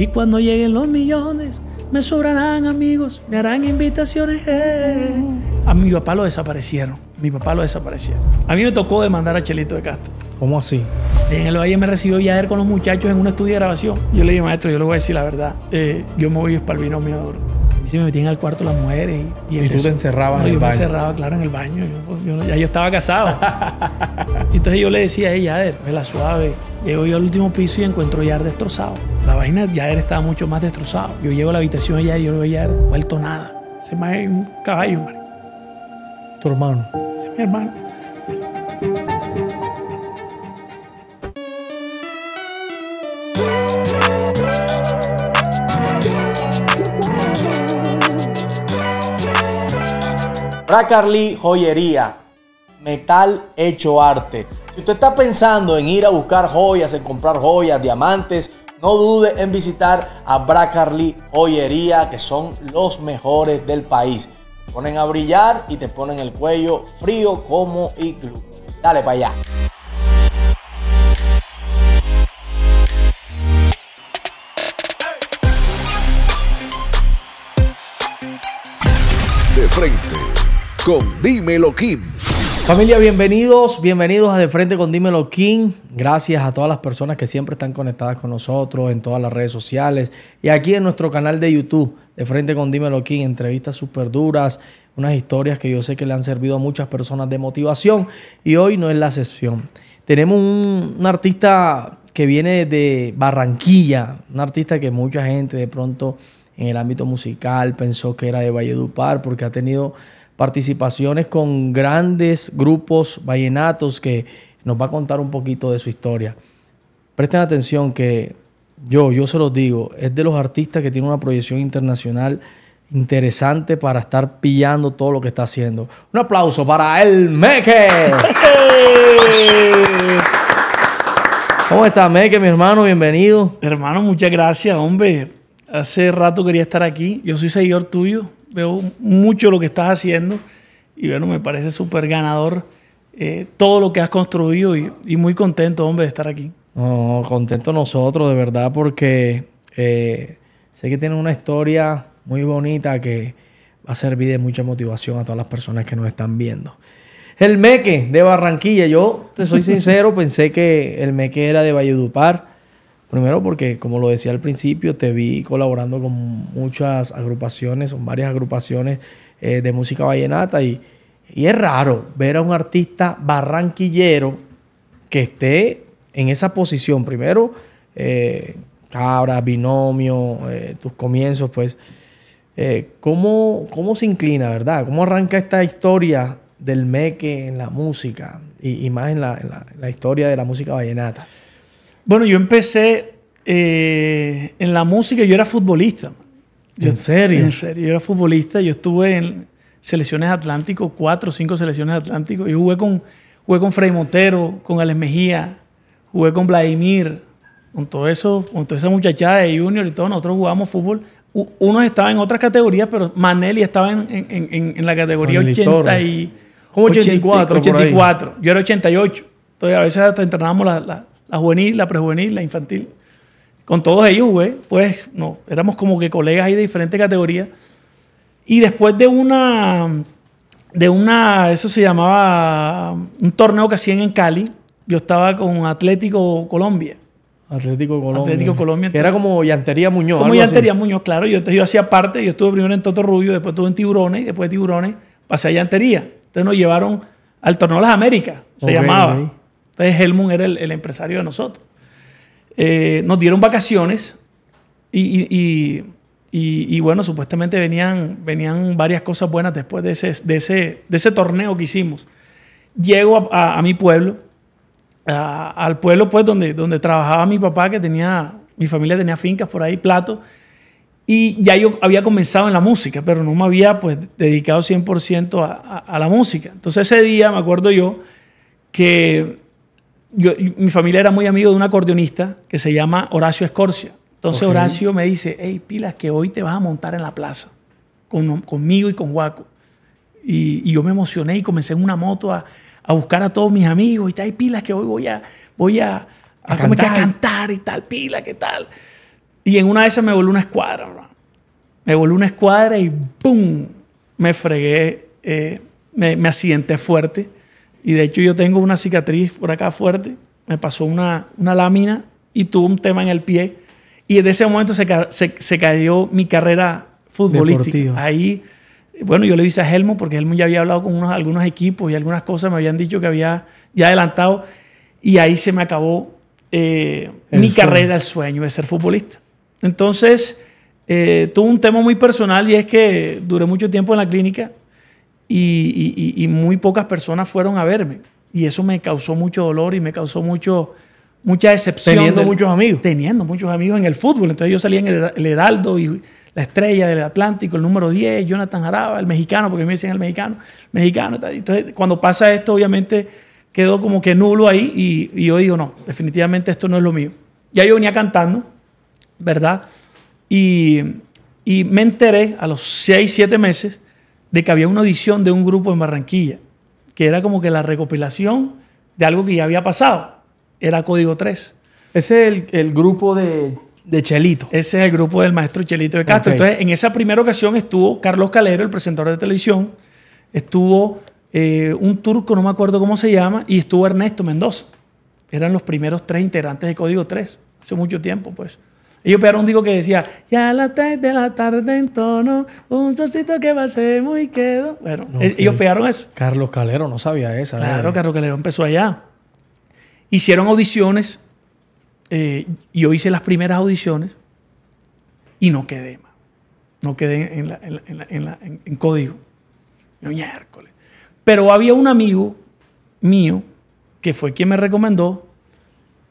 Y cuando lleguen los millones, me sobrarán amigos, me harán invitaciones. Eh. A mi papá lo desaparecieron. Mi papá lo desaparecieron. A mí me tocó demandar a Chelito de Castro. ¿Cómo así? En el Valle me recibió viajar con los muchachos en un estudio de grabación. Yo le dije, maestro, yo le voy a decir la verdad. Eh, yo me voy para el binomio duro y me metían al cuarto las mujeres. Y, tú te encerrabas el baño. Yo me encerraba, claro, en el baño. Yo, pues, ya yo estaba casado. entonces yo le decía a ella, Yader, la suave. Llego yo al último piso y encuentro ya destrozado. La vaina, era estaba mucho más destrozado. Yo llego a la habitación allá y yo veo veo vuelto nada. Se me un caballo, ¿Tu hermano? Ese mi hermano. Bracarly Joyería, metal hecho arte. Si usted está pensando en ir a buscar joyas, en comprar joyas, diamantes, no dude en visitar a Bracarly Joyería, que son los mejores del país. ponen a brillar y te ponen el cuello frío como iglú. Dale para allá. De frente Dímelo Kim. Familia, bienvenidos, bienvenidos a De Frente con Dímelo Kim. Gracias a todas las personas que siempre están conectadas con nosotros en todas las redes sociales y aquí en nuestro canal de YouTube, De Frente con Dímelo Kim, entrevistas súper duras, unas historias que yo sé que le han servido a muchas personas de motivación y hoy no es la sesión. Tenemos un, un artista que viene de Barranquilla, un artista que mucha gente de pronto en el ámbito musical pensó que era de Valledupar porque ha tenido participaciones con grandes grupos vallenatos que nos va a contar un poquito de su historia. Presten atención que yo, yo se los digo, es de los artistas que tiene una proyección internacional interesante para estar pillando todo lo que está haciendo. Un aplauso para el Meque. ¿Cómo está Meque, mi hermano? Bienvenido. Hermano, muchas gracias, hombre. Hace rato quería estar aquí. Yo soy seguidor tuyo veo mucho lo que estás haciendo y bueno, me parece súper ganador eh, todo lo que has construido y, muy contento, hombre, de estar aquí. No, contento nosotros, de verdad, porque eh, sé que tiene una historia muy bonita que va a servir de mucha motivación a todas las personas que nos están viendo. El Meque de Barranquilla, yo te soy sincero, pensé que el Meque era de Valledupar. Primero porque, como lo decía al principio, te vi colaborando con muchas agrupaciones, con varias agrupaciones eh, de música vallenata y, y es raro ver a un artista barranquillero que esté en esa posición. Primero, eh, Cabra, Binomio, eh, tus comienzos, pues. ¿cómo, se inclina, verdad? ¿Cómo arranca esta historia del meque en la música y, más la, en la historia de la música vallenata? Bueno, yo empecé eh, en la música, yo era futbolista. ¿En serio? En serio, yo era futbolista, yo estuve en selecciones Atlántico, cuatro o cinco selecciones Atlántico. Yo jugué con, jugué con Montero, con Alex Mejía, jugué con Vladimir, con todo eso, con toda esa muchachada de junior y todo, nosotros jugábamos fútbol. Unos estaban en otras categorías, pero Manelli estaba en, la categoría 80 y... 84? 84. Yo era 88. Entonces a veces hasta entrenábamos la, la juvenil, la prejuvenil, la infantil. Con todos ellos güey. pues no, éramos como que colegas ahí de diferentes categorías. Y después de una, de una, eso se llamaba un torneo que hacían en Cali, yo estaba con Atlético Colombia. Atlético Colombia. Atlético Colombia. era como Llantería Muñoz. Como Llantería Muñoz, claro. Yo, entonces yo hacía parte, yo estuve primero en Toto Rubio, después estuve en Tiburones, y después de Tiburones pasé a Llantería. Entonces nos llevaron al Torneo de las Américas, se llamaba. Entonces Helmut era el, empresario de nosotros. Eh, nos dieron vacaciones y, bueno, supuestamente venían, venían varias cosas buenas después de ese, torneo que hicimos. Llego a, mi pueblo, al pueblo pues donde, donde trabajaba mi papá, que tenía, mi familia tenía fincas por ahí, plato, y ya yo había comenzado en la música, pero no me había pues dedicado 100% a la música. Entonces ese día me acuerdo yo que mi familia era muy amigo de un acordeonista que se llama Horacio Escorcia. Entonces Horacio me dice, hey, pilas, que hoy te vas a montar en la plaza conmigo y con Guaco. Y, yo me emocioné y comencé en una moto a, buscar a todos mis amigos. Y tal, pilas, que hoy voy a, voy a, a, cantar. y tal, pila, qué tal. Y en una de esas me voló una escuadra, Me voló una escuadra y ¡pum! Me fregué, eh, me, me accidenté fuerte y de hecho yo tengo una cicatriz por acá fuerte, me pasó una, lámina y tuve un tema en el pie. Y en ese momento se, cayó mi carrera futbolística. Ahí, bueno, yo le hice a Helmo, porque Helmo ya había hablado con unos, algunos equipos y algunas cosas me habían dicho que había ya adelantado. Y ahí se me acabó eh, mi carrera, el sueño de ser futbolista. Entonces, eh, tuve un tema muy personal y es que duré mucho tiempo en la clínica y, muy pocas personas fueron a verme. Y eso me causó mucho dolor y me causó mucho, mucha decepción. Teniendo muchos amigos. Teniendo muchos amigos en el fútbol. Entonces yo salía en el, Heraldo y la estrella del Atlántico, el número 10, Jonathan Jaraba, el mexicano, porque me decían el mexicano, mexicano. Entonces cuando pasa esto, obviamente quedó como que nulo ahí y, yo digo, no, definitivamente esto no es lo mío. Ya yo venía cantando, ¿verdad? Y, y me enteré a los 6, 7 meses de que había una edición de un grupo en Barranquilla, que era como que la recopilación de algo que ya había pasado. Era Código 3. Ese es el, grupo de, Chelito. Ese es el grupo del maestro Chelito de Castro. Entonces, en esa primera ocasión estuvo Carlos Calero, el presentador de televisión, estuvo eh, un turco, no me acuerdo cómo se llama, y estuvo Ernesto Mendoza. Eran los primeros tres integrantes de Código 3, hace mucho tiempo, pues. Ellos pegaron un disco que decía, ya a las 3 de la tarde en tono, un solcito que va a ser muy quedo. Bueno, eh, ellos pegaron eso. Carlos Calero no sabía esa. Eh. Claro, Carlos Calero empezó allá. Hicieron audiciones. Eh, yo hice las primeras audiciones y no quedé, no quedé en, código. Pero había un amigo mío que fue quien me recomendó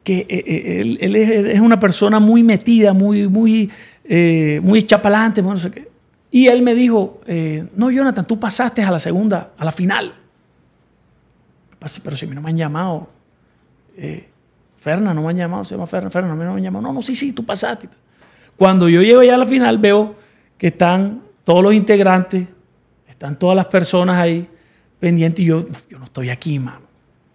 que eh, eh, él, es una persona muy metida, muy, muy, eh, muy chapalante, no sé qué. Y él me dijo, no, Jonathan, tú pasaste a la segunda, a la final. Pero si a mí no me han llamado, Ferna no me han llamado, se llama Ferna, Ferna no me han llamado. No, no, sí, sí, tú pasaste. Cuando yo llego ya a la final veo que están todos los integrantes, están todas las personas ahí pendientes y yo, yo no estoy aquí, mano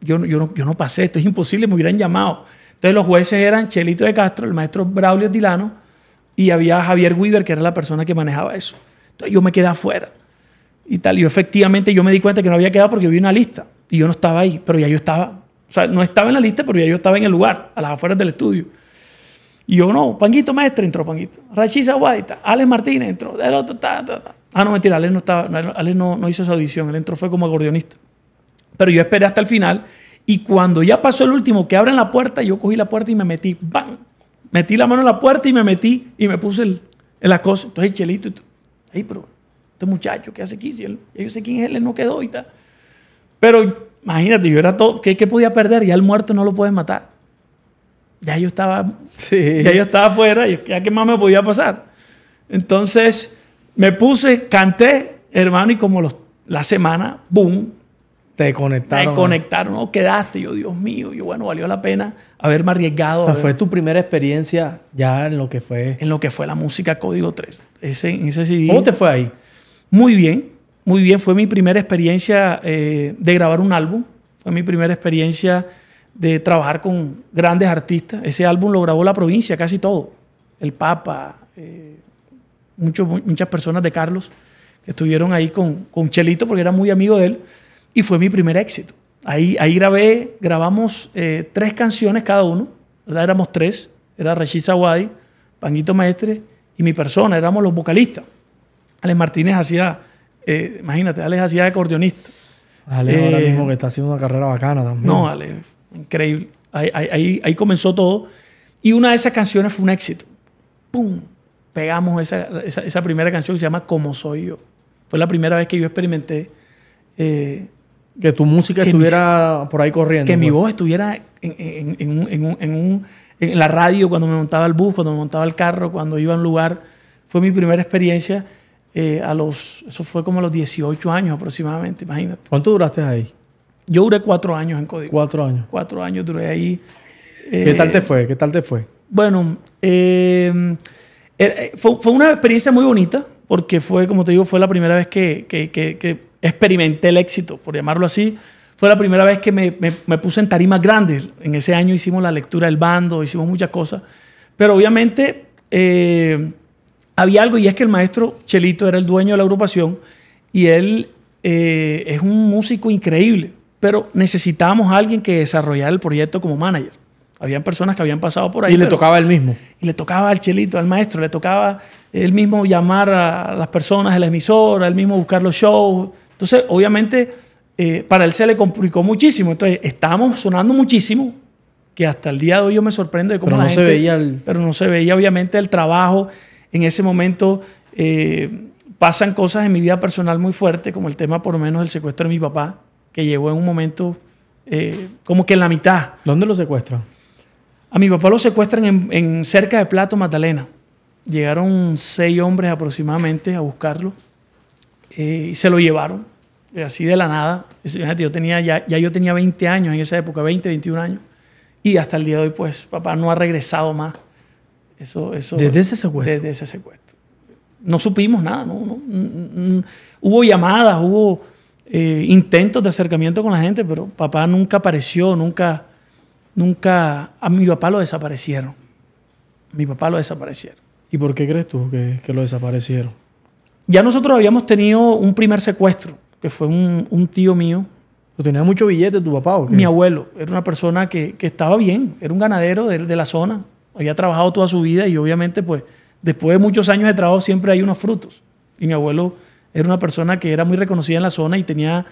yo, no, pasé, esto es imposible, me hubieran llamado. Entonces los jueces eran Chelito de Castro, el maestro Braulio Tilano y había Javier Guider, que era la persona que manejaba eso. Entonces yo me quedé afuera y tal. Yo efectivamente yo me di cuenta que no había quedado porque yo vi una lista y yo no estaba ahí, pero ya yo estaba. O sea, no estaba en la lista, pero ya yo estaba en el lugar, a las afueras del estudio. Y yo no, Panguito maestro entró, Panguito. Rachisa Guaita, Alex Martínez entró, del otro, Ah, no, mentira, Alex no, no, no hizo esa audición, él entró fue como acordeonista. Pero yo esperé hasta el final y cuando ya pasó el último que abren la puerta, yo cogí la puerta y me metí. ¡Bam! Metí la mano en la puerta y me metí y me puse el, acoso. Entonces el chelito, Ay, pero este muchacho, ¿qué hace aquí? yo sé quién es él, él no quedó y tal. Pero imagínate, yo era todo, ¿qué, podía perder? Ya el muerto no lo pueden matar. Ya yo estaba, sí. ya yo estaba afuera, ya qué más me podía pasar. Entonces me puse, canté, hermano, y como la semana, boom, te conectaron. Te conectaron, no quedaste. Yo, Dios mío, yo, bueno, valió la pena haberme arriesgado. O fue tu primera experiencia ya en lo que fue. En lo que fue la música Código 3. ¿Cómo te fue ahí? Muy bien, muy bien. Fue mi primera experiencia eh, de grabar un álbum. Fue mi primera experiencia de trabajar con grandes artistas. Ese álbum lo grabó la provincia, casi todo. El Papa, eh, muchas personas de Carlos que estuvieron ahí con, con Chelito, porque era muy amigo de él. Y fue mi primer éxito. Ahí, ahí grabé, grabamos eh, tres canciones cada uno, ¿verdad? Éramos tres. Era Rashid Sawadi, Panguito Maestre y mi persona, éramos los vocalistas. Alex Martínez hacía, eh, imagínate, Alex hacía acordeonista. Alex ahora eh, mismo que está haciendo una carrera bacana también. No, Alex, increíble. Ahí, comenzó todo. Y una de esas canciones fue un éxito. ¡Pum! Pegamos esa, primera canción que se llama Como Soy Yo. Fue la primera vez que yo experimenté que tu música estuviera por ahí corriendo. Que mi pues. voz estuviera en, la radio cuando me montaba el bus, cuando me montaba el carro, cuando iba a un lugar. Fue mi primera experiencia. Eh, a los, eso fue como a los 18 años aproximadamente, imagínate. ¿Cuánto duraste ahí? Yo duré cuatro años en Código. Cuatro años. Cuatro años duré ahí. ¿Qué tal eh, te fue? ¿Qué tal te fue? Bueno, eh, fue, una experiencia muy bonita porque fue, como te digo, fue la primera vez que, que experimenté el éxito, por llamarlo así. Fue la primera vez que me, puse en tarimas grandes. En ese año hicimos la lectura del bando, hicimos muchas cosas. Pero obviamente eh, había algo y es que el maestro Chelito era el dueño de la agrupación y él eh, es un músico increíble, pero necesitábamos a alguien que desarrollara el proyecto como manager. Habían personas que habían pasado por ahí. Y le tocaba él mismo. Y le tocaba al chelito, al maestro, le tocaba él mismo llamar a las personas a la emisora, él mismo buscar los shows. Entonces, obviamente, eh, para él se le complicó muchísimo. Entonces, estábamos sonando muchísimo, que hasta el día de hoy yo me sorprendo de cómo pero no se veía Pero no se veía, obviamente, el trabajo. En ese momento eh, pasan cosas en mi vida personal muy fuertes, como el tema, por lo menos, del secuestro de mi papá, que llegó en un momento eh, como que en la mitad. ¿Dónde lo secuestran? A mi papá lo secuestran en, cerca de Plato, Magdalena. Llegaron seis hombres aproximadamente a buscarlo. Eh, y se lo llevaron, eh, así de la nada. Yo tenía, ya, yo tenía 20 años en esa época, 20, 21 años. Y hasta el día de hoy, pues, papá no ha regresado más. Eso, eso, desde ese secuestro. Desde ese secuestro. No supimos nada, hubo llamadas, hubo eh, intentos de acercamiento con la gente, pero papá nunca apareció, nunca, nunca. A mi papá lo desaparecieron. Mi papá lo desaparecieron. ¿Y por qué crees tú que lo desaparecieron? Ya nosotros habíamos tenido un primer secuestro, que fue un, tío mío. ¿Tenía mucho billete tu papá o qué? Mi abuelo. Era una persona que, estaba bien. Era un ganadero de, la zona. Había trabajado toda su vida y obviamente, pues, después de muchos años de trabajo siempre hay unos frutos. Y mi abuelo era una persona que era muy reconocida en la zona y tenía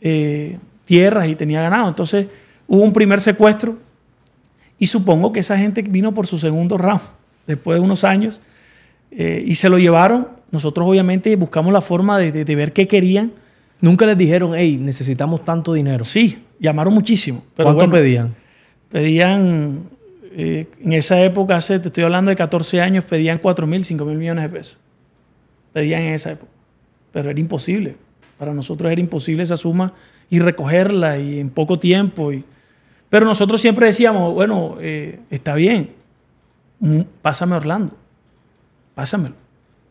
eh, tierras y tenía ganado. Entonces hubo un primer secuestro y supongo que esa gente vino por su segundo ramo después de unos años eh, y se lo llevaron nosotros obviamente buscamos la forma de, ver qué querían. Nunca les dijeron, hey, necesitamos tanto dinero. Sí, llamaron muchísimo. ¿Cuánto pedían? Pedían, eh, en esa época, hace, te estoy hablando de 14 años, pedían 4 mil, 5 mil millones de pesos. Pedían en esa época. Pero era imposible. Para nosotros era imposible esa suma y recogerla y en poco tiempo. Pero nosotros siempre decíamos, bueno, eh, está bien, mm, pásame Orlando, pásamelo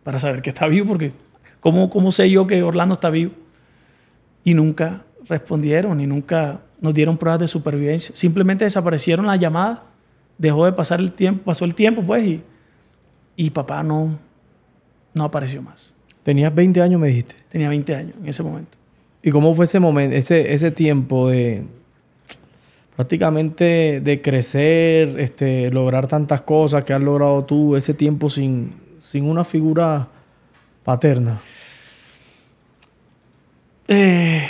para saber que está vivo, porque ¿cómo, sé yo que Orlando está vivo? Y nunca respondieron y nunca nos dieron pruebas de supervivencia. Simplemente desaparecieron las llamadas, dejó de pasar el tiempo, pasó el tiempo pues y, papá no, no apareció más. Tenías 20 años, me dijiste. Tenía 20 años en ese momento. ¿Y cómo fue ese momento, ese, ese tiempo de prácticamente de crecer, este, lograr tantas cosas que has logrado tú, ese tiempo sin, sin una figura paterna? Eh,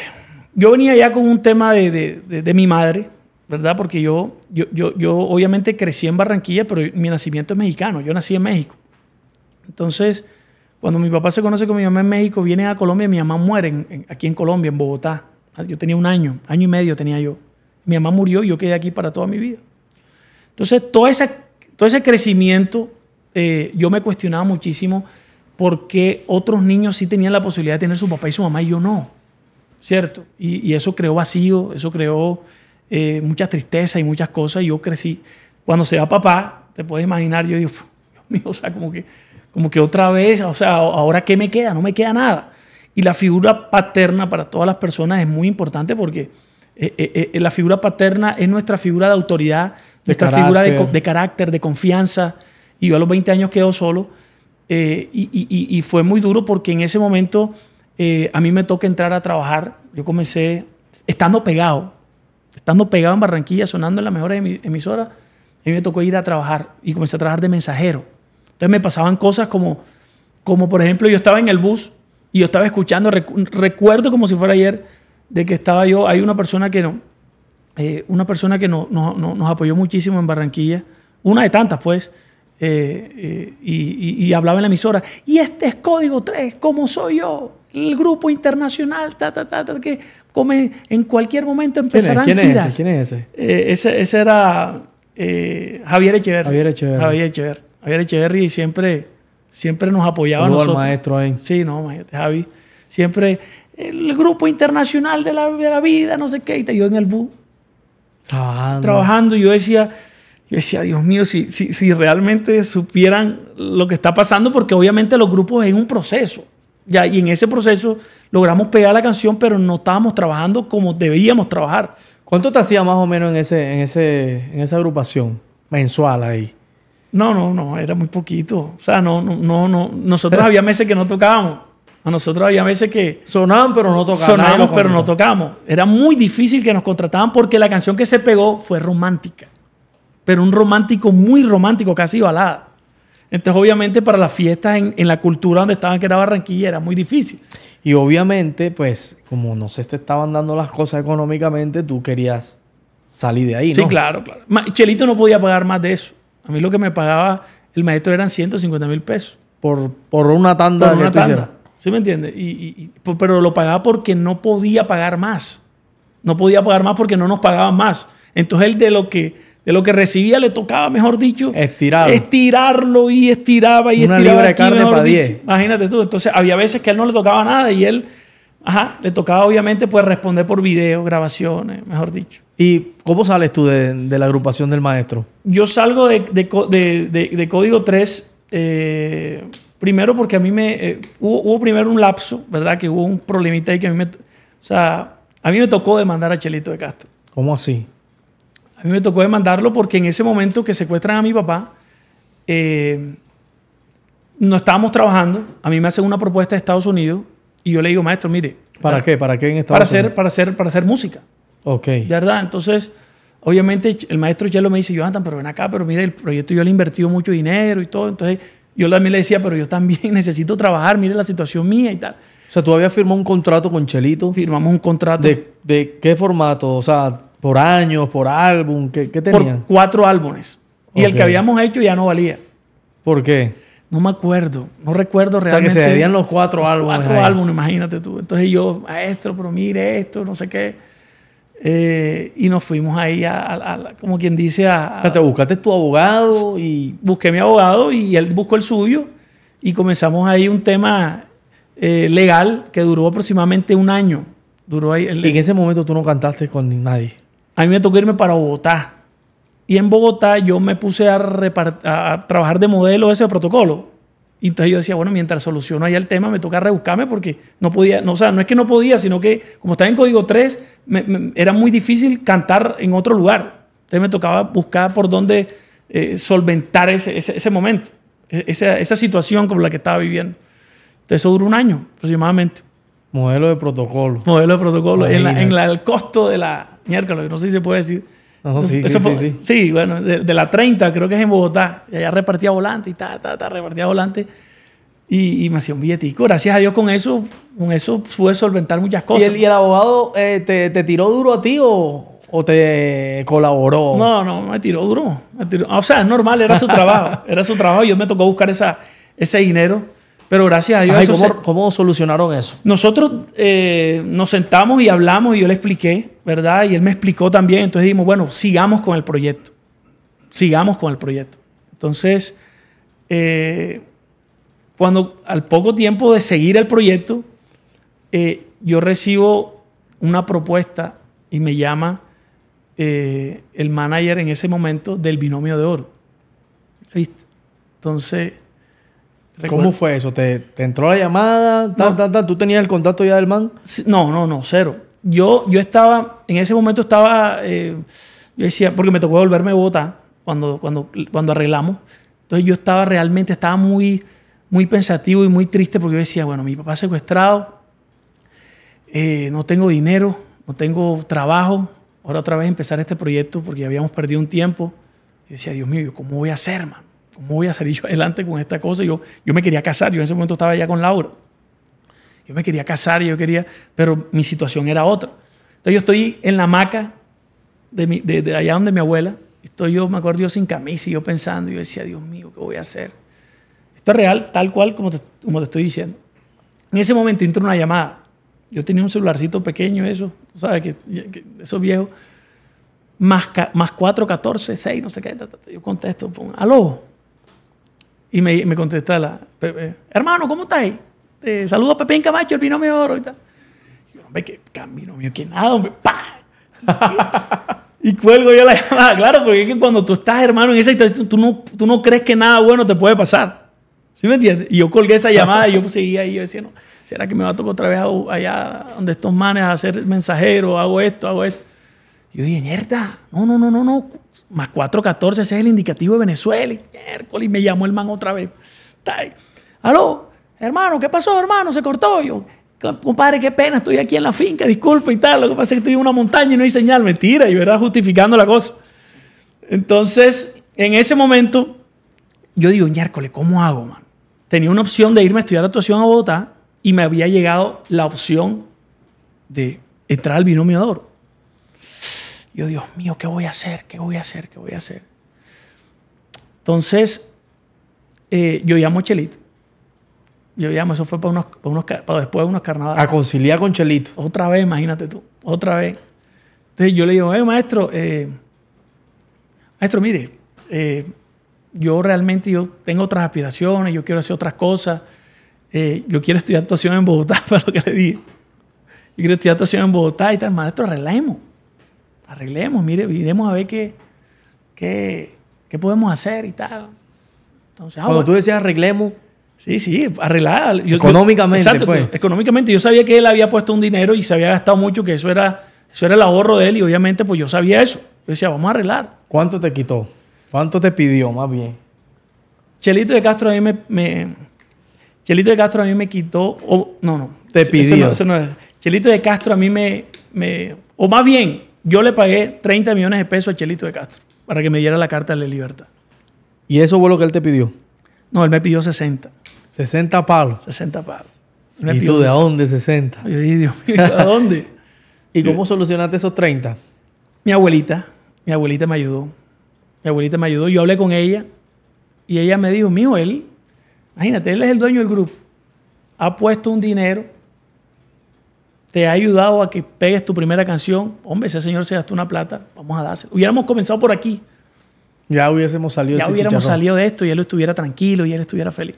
yo venía ya con un tema de, mi madre, ¿verdad? Porque yo, yo, obviamente crecí en Barranquilla, pero mi nacimiento es mexicano, yo nací en México. Entonces, cuando mi papá se conoce con mi mamá en México, viene a Colombia, mi mamá muere aquí en Colombia, en Bogotá. Yo tenía un año, año y medio tenía yo. Mi mamá murió y yo quedé aquí para toda mi vida. Entonces, todo ese crecimiento eh, yo me cuestionaba muchísimo por qué otros niños sí tenían la posibilidad de tener su papá y su mamá y yo no, ¿cierto? Y, eso creó vacío, eso creó eh, mucha tristeza y muchas cosas. Y yo crecí. Cuando se va papá, te puedes imaginar, yo digo, Dios mío, o sea, como que, como que otra vez, o sea, ahora qué me queda, no me queda nada. Y la figura paterna para todas las personas es muy importante porque... Eh, eh, la figura paterna es nuestra figura de autoridad, nuestra figura de, de, carácter, de confianza, y yo a los 20 años quedo solo. Eh, y, fue muy duro porque en ese momento eh, a mí me toca entrar a trabajar. Yo comencé estando pegado, estando pegado en Barranquilla, sonando en la mejor emisora. A mí me tocó ir a trabajar y comencé a trabajar de mensajero. Entonces me pasaban cosas como, como por ejemplo, yo estaba en el bus y yo estaba escuchando, recuerdo como si fuera ayer, de que estaba yo, hay una persona que no, eh, una persona que nos apoyó muchísimo en Barranquilla, una de tantas pues, eh, eh, y, hablaba en la emisora, y este es código 3, como soy yo, el grupo internacional, ta, ta, ta, que come, en cualquier momento empezarán ¿Quién es, quién Es ese? Eh, ese? era Javier Echeverri. Javier Echeverri. Javier Echeverri. Javier siempre, siempre nos apoyaba Saludo a nosotros. maestro ahí. Sí, no, maestro Javi. Siempre el grupo internacional de la, vida, no sé qué, y te yo en el bu Trabajando. Trabajando, y yo decía yo decía, Dios mío, si, si, si realmente supieran lo que está pasando, porque obviamente los grupos es un proceso. Ya, y en ese proceso logramos pegar la canción, pero no estábamos trabajando como debíamos trabajar. ¿Cuánto te hacía más o menos en, ese, en, ese, en esa agrupación mensual ahí? No, no, no, era muy poquito. O sea, no, no, no, Nosotros había meses que no tocábamos. A nosotros había meses que... Sonaban pero no tocábamos. Sonábamos pero no tocamos. Era muy difícil que nos contrataban porque la canción que se pegó fue romántica pero un romántico muy romántico, casi balada. Entonces, obviamente, para las fiestas en, la cultura donde estaban, que era Barranquilla, era muy difícil. Y obviamente, pues, como no se te estaban dando las cosas económicamente, tú querías salir de ahí, ¿no? Sí, claro, claro. Chelito no podía pagar más de eso. A mí lo que me pagaba el maestro eran 150 mil pesos. Por, por una tanda de una que ¿Sí me entiendes? pero lo pagaba porque no podía pagar más. No podía pagar más porque no nos pagaban más. Entonces, él de lo que lo que recibía le tocaba, mejor dicho, Estirarlo. estirarlo y estiraba y estiraba. Una libra de carne para 10. Imagínate tú. Entonces, había veces que a él no le tocaba nada y él, ajá, le tocaba obviamente pues responder por video, grabaciones, mejor dicho. ¿Y cómo sales tú de, la agrupación del maestro? Yo salgo de, Código 3, eh, primero porque a mí me. Eh, hubo, primero un lapso, ¿verdad? Que hubo un problemita y que a mí me. O sea, a mí me tocó demandar a Chelito de Castro. ¿Cómo así? A mí me tocó demandarlo porque en ese momento que secuestran a mi papá, eh, no estábamos trabajando. A mí me hacen una propuesta de Estados Unidos y yo le digo, maestro, mire. ¿Para, qué? ¿Para qué en Estados para Unidos? Hacer, para, hacer, para hacer música. Ok. ¿Verdad? Entonces, obviamente, el maestro lo me dice, Jonathan, pero ven acá, pero mire, el proyecto yo le he invertido mucho dinero y todo. Entonces, yo también le decía, pero yo también necesito trabajar, mire la situación mía y tal. O sea, tú habías firmado un contrato con Chelito. Firmamos un contrato. ¿De, de qué formato? O sea, ¿Por años, por álbum? ¿Qué, qué tenían? Por cuatro álbumes. Y el que habíamos hecho ya no valía. ¿Por qué? No me acuerdo, no recuerdo realmente. O sea, que se debían los cuatro álbumes. Cuatro álbumes, imagínate tú. Entonces yo, maestro, pero mire esto, no sé qué. Eh, y nos fuimos ahí, a, como quien dice, a, O sea, te buscaste tu abogado y... Busqué mi abogado y él buscó el suyo. Y comenzamos ahí un tema eh, legal que duró aproximadamente un año. Duró Y en ese momento tú no cantaste con nadie a mí me tocó irme para Bogotá. Y en Bogotá yo me puse a, trabajar de modelo ese protocolo. Y entonces yo decía, bueno, mientras soluciono allá el tema, me toca rebuscarme porque no podía, no, o sea, no es que no podía, sino que como estaba en código 3, era muy difícil cantar en otro lugar. Entonces me tocaba buscar por dónde eh, solventar ese, momento, e, esa, situación como la que estaba viviendo. Entonces eso duró un año aproximadamente. Modelo de protocolo. Modelo de protocolo. En, el costo de la, miércoles, no sé si se puede decir. No, sí, sí, bueno, de, la 30, creo que es en Bogotá. Y allá repartía volante y ta, ta, ta, repartía volante. Y, me hacía un billetico. Gracias a Dios con eso, con eso pude solventar muchas cosas. ¿Y el, abogado eh, te, tiró duro a ti o, o, te colaboró? No, no, me tiró duro. O sea, es normal, era su trabajo. era su trabajo y yo me tocó buscar esa, ese dinero. Pero gracias a Dios. ¿cómo, solucionaron eso? Nosotros eh, nos sentamos y hablamos y yo le expliqué, ¿verdad? Y él me explicó también. Entonces dijimos, bueno, sigamos con el proyecto. Sigamos con el proyecto. Entonces, eh, cuando al poco tiempo de seguir el proyecto, eh, yo recibo una propuesta y me llama el manager en ese momento del binomio de oro. ¿Viste? Entonces, ¿Cómo fue eso? ¿Te, entró la llamada? ¿Tú tenías el contacto ya del man? No, no, no, cero. Yo, yo estaba, en ese momento estaba, eh, yo decía, porque me tocó volverme a cuando, cuando, cuando arreglamos. Entonces yo estaba realmente, estaba muy, muy pensativo y muy triste porque yo decía, bueno, mi papá secuestrado, eh, no tengo dinero, no tengo trabajo. Ahora otra vez empezar este proyecto porque ya habíamos perdido un tiempo. Yo decía, Dios mío, ¿cómo voy a hacer, man? ¿Cómo voy a salir yo adelante con esta cosa? Yo, yo me quería casar, yo en ese momento estaba ya con Laura. Yo me quería casar, yo quería, pero mi situación era otra. Entonces yo estoy en la hamaca de, allá donde mi abuela, estoy yo, me acuerdo yo sin camisa y yo pensando, yo decía, Dios mío, ¿qué voy a hacer? Esto es real, tal cual como te, como te estoy diciendo. En ese momento entró una llamada. Yo tenía un celularcito pequeño, eso, ¿sabes? Que, eso viejo. Más, más 4, 14, 6, no sé qué. Yo contesto, aló. Y me, contesta la, hermano, ¿cómo estás ahí? Eh, saludo a Pepín Camacho, el vino oro y tal. yo, hombre, que mío que nada, hombre, ¡Pah! y cuelgo yo la llamada, claro, porque es que cuando tú estás, hermano, en esa situación, tú no, crees que nada bueno te puede pasar. ¿Sí me entiendes? Y yo colgué esa llamada y yo pues, seguía ahí, yo decía, ¿será que me va a tocar otra vez allá donde estos manes a ser mensajero? Hago esto, hago esto. Y yo dije, mierda, no, no, no, no, no, más 4.14, ese es el indicativo de Venezuela. Y, miércoles, me llamó el man otra vez. Aló, hermano, ¿qué pasó, hermano? Se cortó. Yo, compadre, qué pena, estoy aquí en la finca, disculpe. y tal. Lo que pasa es que estoy en una montaña y no hay señal. Mentira, yo era justificando la cosa. Entonces, en ese momento, yo digo, miércoles, ¿cómo hago, man? Tenía una opción de irme a estudiar actuación a Bogotá y me había llegado la opción de entrar al binomioador yo, Dios mío, ¿qué voy a hacer? ¿Qué voy a hacer? ¿Qué voy a hacer? Entonces, eh, yo llamo a Chelito. Yo llamo, eso fue para unos, para después de unos carnavales. A conciliar con Chelito. Otra vez, imagínate tú, otra vez. Entonces yo le digo, eh, maestro, eh, maestro, mire, eh, yo realmente yo tengo otras aspiraciones, yo quiero hacer otras cosas. yo quiero estudiar actuación en Bogotá, para lo que le dije. Yo quiero estudiar actuación en Bogotá y tal, maestro, arreglemos arreglemos, mire, miremos a ver qué, qué, podemos hacer y tal. Entonces, ah, Cuando tú decías arreglemos, Sí, sí, arreglar. económicamente, pues. Económicamente. Yo sabía que él había puesto un dinero y se había gastado mucho, que eso era, eso era el ahorro de él. Y obviamente, pues yo sabía eso. Yo decía, vamos a arreglar. ¿Cuánto te quitó? ¿Cuánto te pidió, más bien? Chelito de Castro a mí me... Chelito de Castro a mí me quitó... no, no. Te pidió. Chelito de Castro a mí me... me o más bien, yo le pagué 30 millones de pesos a Chelito de Castro para que me diera la carta de la libertad. ¿Y eso fue lo que él te pidió? No, él me pidió 60. 60 palos. 60 palos. ¿Y tú de dónde 60? Yo dije, Dios mío, ¿a dónde? ¿Y cómo solucionaste esos 30? Mi abuelita, mi abuelita me ayudó. Mi abuelita me ayudó. Yo hablé con ella y ella me dijo, mío, él, imagínate, él es el dueño del grupo. Ha puesto un dinero te ha ayudado a que pegues tu primera canción, hombre, ese señor se gastó una plata, vamos a darse. Hubiéramos comenzado por aquí. Ya hubiésemos salido ese hubiéramos salido de esto y él estuviera tranquilo y él estuviera feliz.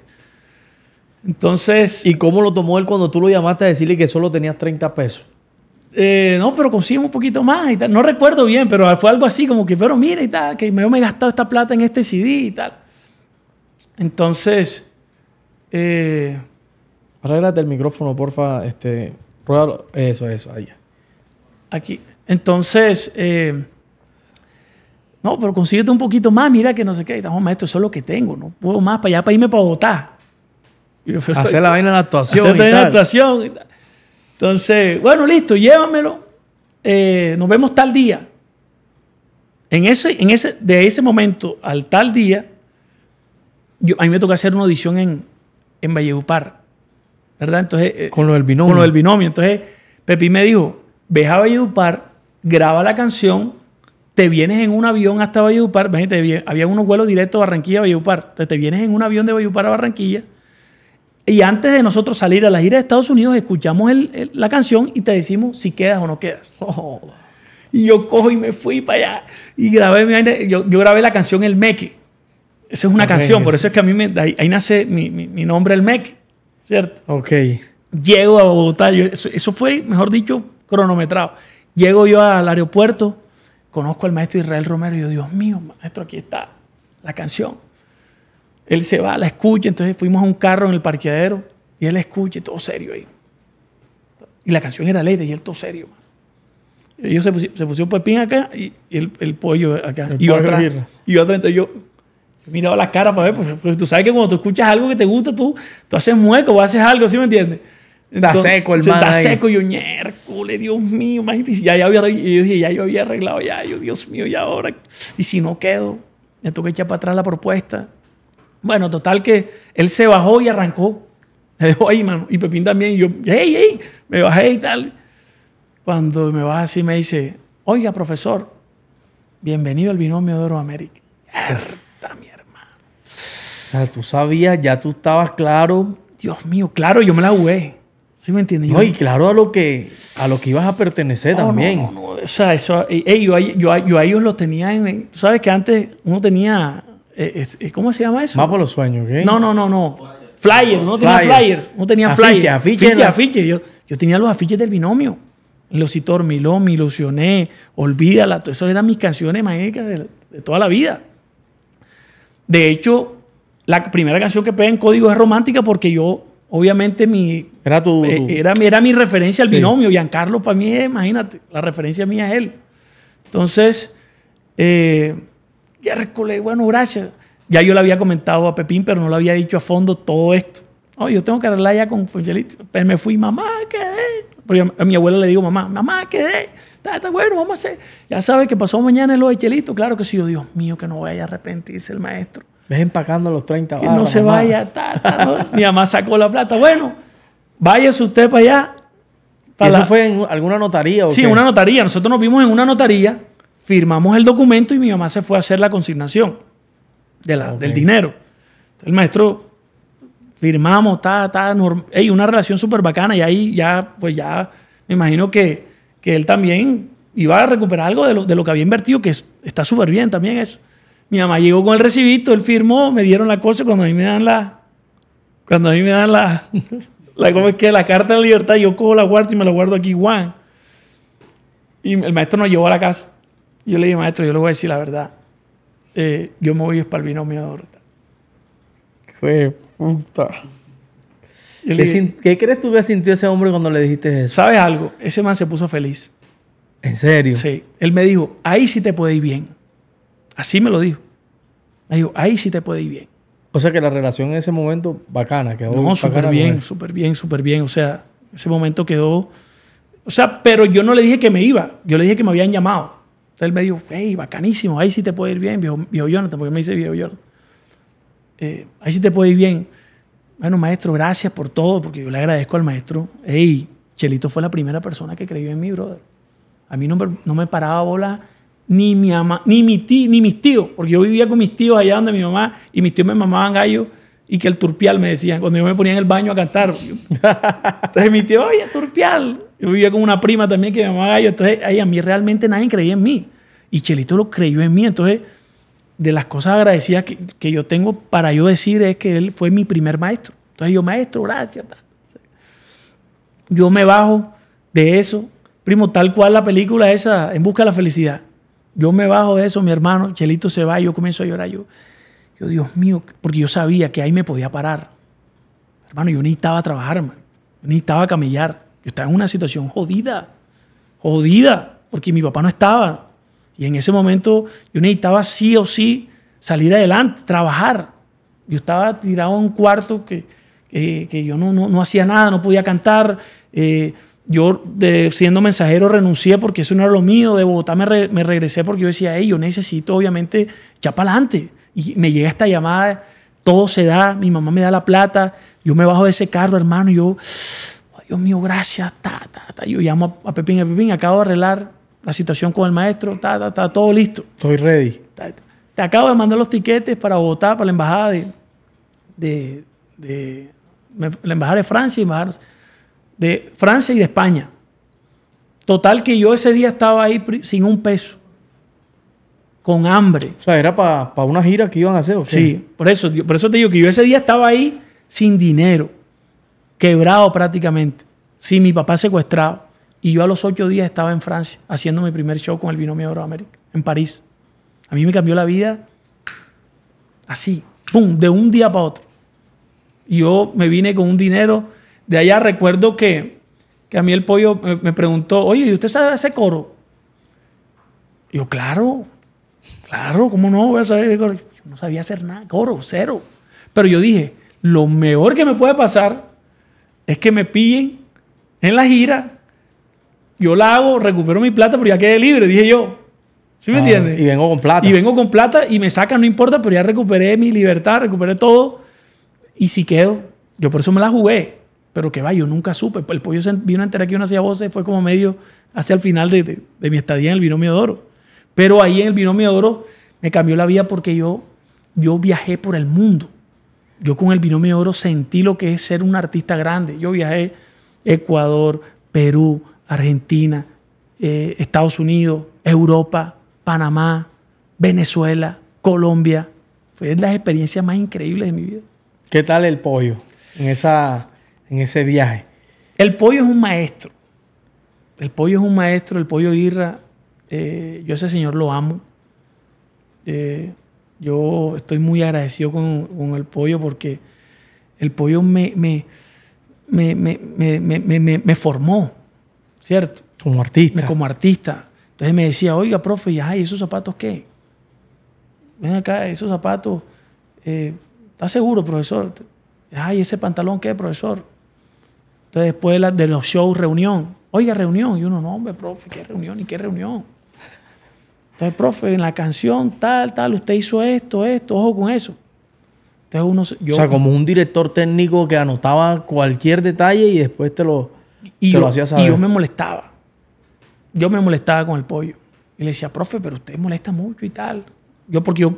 Entonces. ¿Y cómo lo tomó él cuando tú lo llamaste a decirle que solo tenías 30 pesos? Eh, no, pero conseguimos un poquito más y tal. No recuerdo bien, pero fue algo así como que, pero mira y tal, que yo me he gastado esta plata en este CD y tal. Entonces. Eh, Arréglate el micrófono, porfa. Este, Prueba, Eso, eso, allá. Aquí. Entonces, eh, no, pero consíguete un poquito más, mira que no sé qué. Estamos, maestro, eso es lo que tengo, no puedo más para allá, para irme para votar. hacer la vaina en la actuación. Hacer la actuación. Y tal. Entonces, bueno, listo, llévamelo. Eh, nos vemos tal día. En ese, en ese, de ese momento al tal día, yo, a mí me toca hacer una audición en, en Valledupar. ¿verdad? Entonces, eh, con lo del binomio. Con lo del binomio. Entonces, Pepi me dijo, ves a Valledupar, graba la canción, te vienes en un avión hasta Valledupar, imagínate, había unos vuelos directos Barranquilla a Valledupar, entonces te vienes en un avión de Valledupar a Barranquilla, y antes de nosotros salir a la gira de Estados Unidos, escuchamos la canción y te decimos si quedas o no quedas. Oh, y yo cojo y me fui para allá y grabé, yo, yo grabé la canción El Meque. Esa es una canción, por eso es que a mí me, ahí, nace mi, nombre, El Meque. ¿cierto? Ok. Llego a Bogotá, eso, fue, mejor dicho, cronometrado. Llego yo al aeropuerto, conozco al maestro Israel Romero y yo, Dios mío, maestro, aquí está la canción. Él se va, la escucha, entonces fuimos a un carro en el parqueadero y él la escucha, todo serio ahí. Y la canción era ley y él todo serio. Ellos se, pusieron, se pues pepín acá y, el, pollo acá. y, yo atrás. y entonces yo, yo miraba la cara para ver, pues, porque, tú sabes que cuando tú escuchas algo que te gusta, tú, tú haces mueco o haces algo, ¿sí me entiendes? está seco el man. Está seco. Y yo, miércoles, Dios mío. Imagínate, ya, ya, yo dije, ya yo había arreglado, ya, yo, Dios mío, y ahora. Y si no quedo, me toca echar para atrás la propuesta. Bueno, total que él se bajó y arrancó. Me dejó ahí, mano. Y Pepín también. Y yo, hey, hey, me bajé y tal. Cuando me baja así, me dice, oiga, profesor, bienvenido al binomio de Oro América sea, tú sabías, ya tú estabas claro. Dios mío, claro, yo me la jugué. ¿Sí me entiendes? No, y claro a lo que, a lo que ibas a pertenecer oh, también. No, no, O sea, eso, eh, yo, yo, yo, a ellos lo tenía en... Tú sabes que antes uno tenía... Eh, ¿Cómo se llama eso? por los sueños, No, no, no, no. Flyer, no tenía flyers. Uno tenía flyers. Afiche, afiche, Yo, yo tenía los afiches del binomio. Los Miló, me ilusioné, olvídala. Esas eran mis canciones mágicas de, de toda la vida. De hecho, la primera canción que pega en código es romántica porque yo, obviamente, mi. Era eh, era, mi referencia al binomio. Giancarlo, para mí, eh, imagínate, la referencia mía es él. Entonces, eh, ya recolé, bueno, gracias. Ya yo le había comentado a Pepín, pero no le había dicho a fondo todo esto. Oh, yo tengo que arreglar ya con Chelito. Pero me fui, mamá, quedé. Pero a mi abuela le digo, mamá, mamá, quedé. Está, bueno, vamos a hacer. Ya sabes que pasó mañana en los Chelito. Claro que sí, Dios mío, que no vaya a arrepentirse el maestro empacando los 30 barras, no se vaya, mi mamá sacó la plata. Bueno, váyase usted para allá. ¿Eso fue en alguna notaría? sí, en una notaría. Nosotros nos vimos en una notaría, firmamos el documento y mi mamá se fue a hacer la consignación del dinero. el maestro firmamos, está ta, una relación súper bacana y ahí ya, pues ya, me imagino que, él también iba a recuperar algo de lo, que había invertido, que está súper bien también eso. Mi mamá llegó con el recibito, él firmó, me dieron la cosa cuando a mí me dan la... Cuando a mí me dan la... ¿Cómo es que? La carta de la libertad, yo cojo la guardo y me la guardo aquí, Juan. Y el maestro nos llevó a la casa. Yo le dije, maestro, yo le voy a decir la verdad. Eh, yo me voy a espalvino mi Fue puta. ¿Qué, crees tú que sintió ese hombre cuando le dijiste eso? ¿Sabes algo? Ese man se puso feliz. ¿En serio? Sí. Él me dijo, ahí sí te puede ir bien. Así me lo dijo. Me dijo, ahí sí te puede ir bien. O sea que la relación en ese momento, bacana, quedó. No, súper bien, súper bien, súper bien. O sea, ese momento quedó. O sea, pero yo no le dije que me iba, yo le dije que me habían llamado. Entonces él me dijo, hey, bacanísimo, ahí sí te puede ir bien, viejo, viejo Jonathan, porque me dice viejo Jonathan. Eh, ahí sí te puede ir bien. Bueno, maestro, gracias por todo, porque yo le agradezco al maestro. Hey, Chelito fue la primera persona que creyó en mi brother. A mí no me paraba bola ni mi ama, ni mi tí, ni mis tíos, porque yo vivía con mis tíos allá donde mi mamá y mis tíos me mamaban gallo y que el turpial me decían cuando yo me ponía en el baño a cantar. entonces mi tío, oye, turpial. Yo vivía con una prima también que me mamaba gallo, entonces ahí a mí realmente nadie creía en mí y Chelito lo creyó en mí, entonces de las cosas agradecidas que, que, yo tengo para yo decir es que él fue mi primer maestro. Entonces yo, maestro, gracias. Yo me bajo de eso, primo, tal cual la película esa, En Busca de la Felicidad. Yo me bajo de eso, mi hermano, Chelito se va, y yo comienzo a llorar. Yo, yo, Dios mío, porque yo sabía que ahí me podía parar. Hermano, yo necesitaba trabajar, hermano. Yo necesitaba camellar. Yo estaba en una situación jodida, jodida, porque mi papá no estaba. Y en ese momento yo necesitaba sí o sí salir adelante, trabajar. Yo estaba tirado en un cuarto que, que, yo no, hacía nada, no podía cantar. Eh, yo siendo mensajero renuncié porque eso no era lo mío, de Bogotá me, regresé porque yo decía, hey, yo necesito obviamente ya para adelante. Y me llega esta llamada, todo se da, mi mamá me da la plata, yo me bajo de ese carro, hermano, yo, Dios mío, gracias, yo llamo a, Pepín, a Pepín, acabo de arreglar la situación con el maestro, ta, todo listo. Estoy ready. Te acabo de mandar los tiquetes para Bogotá, para la embajada de, la embajada de Francia y de Francia y de España. Total que yo ese día estaba ahí sin un peso, con hambre. O sea, era para una gira que iban a hacer. ¿o Sí, por eso, por eso te digo que yo ese día estaba ahí sin dinero, quebrado prácticamente, sin mi papá secuestrado. Y yo a los ocho días estaba en Francia haciendo mi primer show con el Binomio de América, en París. A mí me cambió la vida así, ¡pum!, de un día para otro. Yo me vine con un dinero de allá recuerdo que, a mí el pollo me, preguntó, oye, ¿y usted sabe ese coro? yo, claro, claro, ¿cómo no voy a saber hacer coro? Yo no sabía hacer nada, coro, cero. Pero yo dije, lo mejor que me puede pasar es que me pillen en la gira, yo la hago, recupero mi plata, pero ya quedé libre, dije yo. ¿Sí me ah, entiendes? Y vengo con plata. Y vengo con plata y me sacan, no importa, pero ya recuperé mi libertad, recuperé todo. Y si quedo, yo por eso me la jugué. Pero que va, yo nunca supe. El pollo vino a enterar que uno hacía voces, fue como medio hacia el final de, mi estadía en el binomio de oro. Pero ahí en el binomio de oro me cambió la vida porque yo, yo viajé por el mundo. Yo con el binomio de oro sentí lo que es ser un artista grande. Yo viajé Ecuador, Perú, Argentina, eh, Estados Unidos, Europa, Panamá, Venezuela, Colombia. Fue las experiencias más increíbles de mi vida. ¿Qué tal el pollo? En esa en ese viaje. El pollo es un maestro. El pollo es un maestro, el pollo irra. Eh, yo ese señor lo amo. Eh, yo estoy muy agradecido con, el pollo porque el pollo me, me, formó, ¿cierto? Como artista. como artista. Entonces me decía, oiga, profe, y ay, ¿esos zapatos qué? Ven acá, esos zapatos, eh, ¿Está seguro, profesor? Ay, ¿ese pantalón qué, profesor? Entonces, después de, los shows, reunión. Oiga, reunión. Y uno, no, hombre, profe, ¿qué reunión? ¿Y qué reunión? Entonces, profe, en la canción, tal, tal, usted hizo esto, esto, ojo con eso. Entonces uno... Yo, o sea, como un director técnico que anotaba cualquier detalle y después te lo, y hacía saber. Y yo me molestaba. Yo me molestaba con el pollo. Y le decía, profe, pero usted molesta mucho y tal. Yo, porque yo,